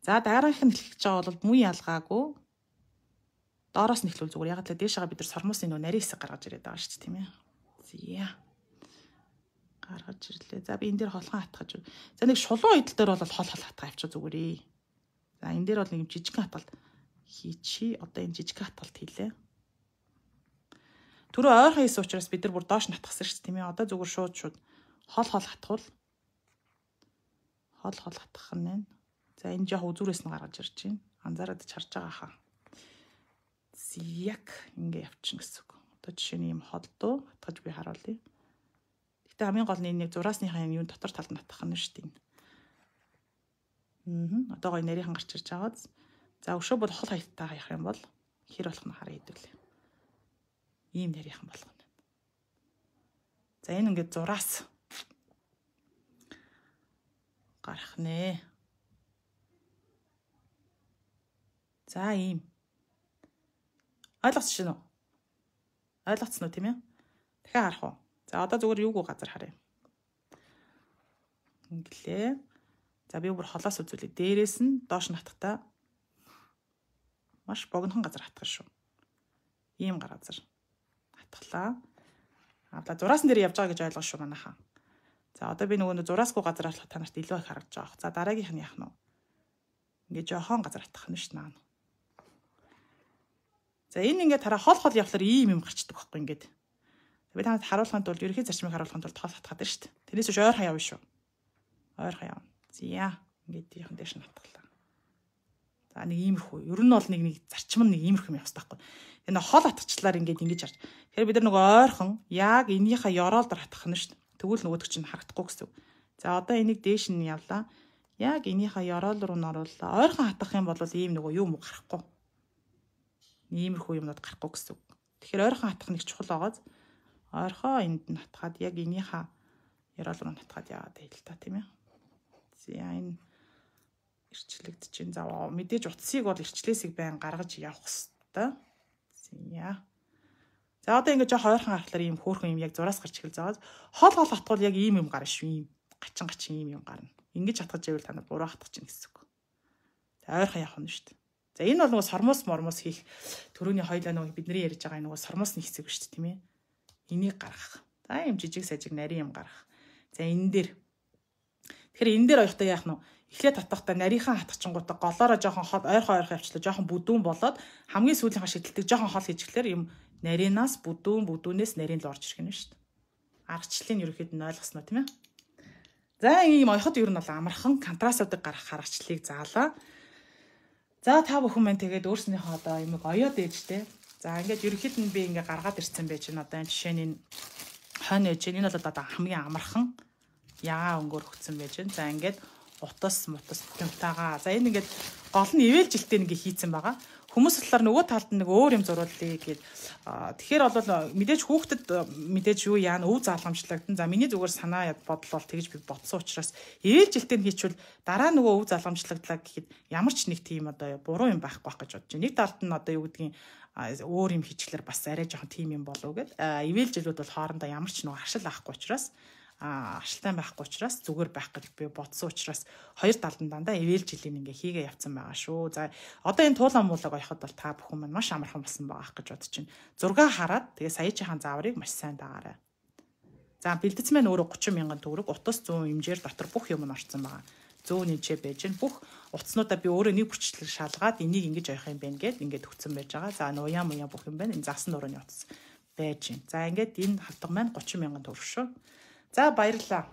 За дараагийнх нь хэлчихэж байгаа бол муу ялгаагүй доороос нь эхлүүл зүгээр. Яг л дээшээгээ бид нар сормосын нөө нарийн хэсэг гаргаж ирээд байгаа шүү дээ, тийм ээ. Зия. Гаргаж ирлээ. За би энэ дээр холхон хатгаж. За нэг шулуун идэл дээр бол хол хол хатгаа авчих зүгээрээ. За энэ дээр бол нэг жижигхэн хатгалт хийчи. Одоо энэ жижигхэн хатгалт хийлээ. Төрөө ойрхон хийсэн учраас бид нар бүр доош натгсан шүү дээ тийм ээ. Одоо зүгээр шууд шууд хол хол хатхуул. Хол хол хатах нь байна. За энэ жоох үзүүрээс нь гаргаж ирж байна. Анзаараад ч харж байгаа хаа. Яг ингэ явчихна гэсэн үг. Одоо жишээ нь ийм холдуу хатгаж би харуулъя. Гэтэ хамгийн гол нь энэ зурасныхаа юм дотор талд натах нь шүү дээ. Аа. Одоо гоё нарийнхан гарч ирж байгааз. За өшөө бол хол хаяттай хаях юм бол хэр болох нь хараа хэдүүлээ ийм нарийнхан болгоно. За энэ ингээд зураас гарах нэ. За ийм. Ойлгоцсон шүү. Ойлгоцсон уу тийм ээ? Дахиад харах уу? За одоо зүгээр юуг газар харъя. Инглээ. За би өөр холоос үзүүлээ. Дээрээс нь доош нь хатахтаа маш богинохон газар хатгах шүү. Ийм гар газар татглаа. Авла зураасан дээр явж байгаа гэж ойлгож шүү манайхаа. За одоо би нөгөө зураасгүй газар атлах та нарт илүү их харагдаж байгаа. За дараагийнх нь яах нь вэ? Ингээ жохон газар атах нь ш наа. За энэ ингээ тараа хол хол явхлаар ийм юм гарчдаг байхгүй ингээд. Би танад харуулханд бол ерөөхий зарчмыг харуулханд бол тол татгаад шүү дээ. Тэрнээс биш ойрхон явна шүү. Ойрхон явна. Зя ингээд ийхэн дээр шин татглаа. За нэг иймэрхүү. Ер нь бол нэг нэг зарчим нэг иймэрхэм явс таахгүй. Тэгээ нэг хол атчлаар ингээд ингэж харж. Тэгэхээр бид нар нөгөө ойрхон яг энийхээ ёроолд хатах нь шүү дээ. Тэгвэл нөгөөдөг чинь харагдахгүй гэсэн. За одоо энийг дээш нь явлаа. Яг энийхээ ёроол руу нөрүүллээ. Ойрхон хатах юм бол ийм нөгөө юм уу гарахгүй. Иймэрхүү юмнууд гарахгүй гэсэн. Тэгэхээр ойрхон хатах нэг чухал байгааз. Ойрхоо энд нь хатгаад яг энийхээ ёроол руу хатгаад яваад байл та тийм ээ. За энэ ирчлэгдэж чинь заваа мэдээж утсыг бол ирчлээсийг байн гаргаж явах хэвээр. Зиня. За одоо ингээд жоо хойрхон харахаар ийм хөөрхөн юм яг зураас гарч эхэл заавал хол хол хатвал яг ийм юм гарна шүү ийм гачин гачин ийм юм гарна. Ингээд хатгаж байвал та нар буруу хатгах чинь гэсэн үг. За ойрхон явах нь шүү дээ. За энэ бол нөгөө сормос мормос хийх төрөний хоёлаа нөгөө бидний ярьж байгаа нөгөө сормос нэг хэсэг шүү дээ тийм ээ. Энийг гаргах. За ийм жижиг сажиг нарийн юм гаргах. За энэ дээр Тэгэхээр энэ дээр хоёртой яах нь эхлээ татахта нарийнхан хатгчингуудаа голоороо жоохон хол ойрхон ойрхон явчлаа жоохон бүдүүн болоод хамгийн сүүлийнхаа шидэлтийг жоохон хол хийж эхлэхээр юм нарийнаас бүдүүн бүдүүнээс нарийн л орж ирэх нь шүү дээ. Аргачлалын ерөөхдөө нь ойлгосноо тийм ээ. За ийм ойхот ер нь бол амархан контрастуудыг гаргах аргачлалыг заалаа. За та бүхэн маань тэгээд өөрснийхөө одоо юмыг оёод ээжтэй. За ингээд ерөөхдөө нь би ингээ гаргаад ирцэн байж байна. Одоо энэ жишээ нь хойно ээж энэ бол одоо хамгийн амархан ягаа өнгөөр хөтсөн байж байна. За ингээд утас мутас юмтайгаа. За энэ ингээд гол нь ивэл жилтэй нэг хийцэн байгаа. Хүмүүс талаар нөгөө талд нэг өөр юм зурулъя гэд. Тэгэхээр бол мэдээж хүүхдэд мэдээж юу яана өв залгамжлагдан. За миний зүгээр санаа бодол бол тэгж би бодсон учраас ивэл жилтэй хийчихвэл дараа нөгөө өв залгамжлагдлаа гэхэд ямар ч нэг тийм одоо буруу юм байхгүй байх гэж бодож байна. Нэг талд нь одоо юу гэдгийг өөр юм хичлэр бас арай жоохон тийм юм болов гэд. Ивэл жилүүд бол хоорондоо ямар ч нөгөө хашил авахгүй учраас ашилтай байхгүй учраас зүгээр байх гэж би бодсон учраас хоёр талдан дандаа эвэл жилийн ингээ хийгээ явцсан байгаа шүү. За одоо энэ туулан муулаг ойхот бол та бүхэн маань маш амархан болсон байгаа гэж бодож байна. Зурга хараад тэгээ саяжийнхан зааврыг маш сайн дагаарай. За бэлдэц маань өөрөө 30 мянган төгрөг утас 100 хэмжээр дотор бүх юм нь орцсон байгаа. Зөө нэмчээ байж гэн бүх утаснуудаа би өөрөө нэг бүрчлэл шалгаад энийг ингэж ойх юм бэ гэд ингээд төгцсөн байж байгаа. За нуяа муяа бүх юм байна. Энэ заасан дурын утас байж гэн. За ингээд энэ хавтаг маань 30 мянган төгрөг шүү. За баярлалаа.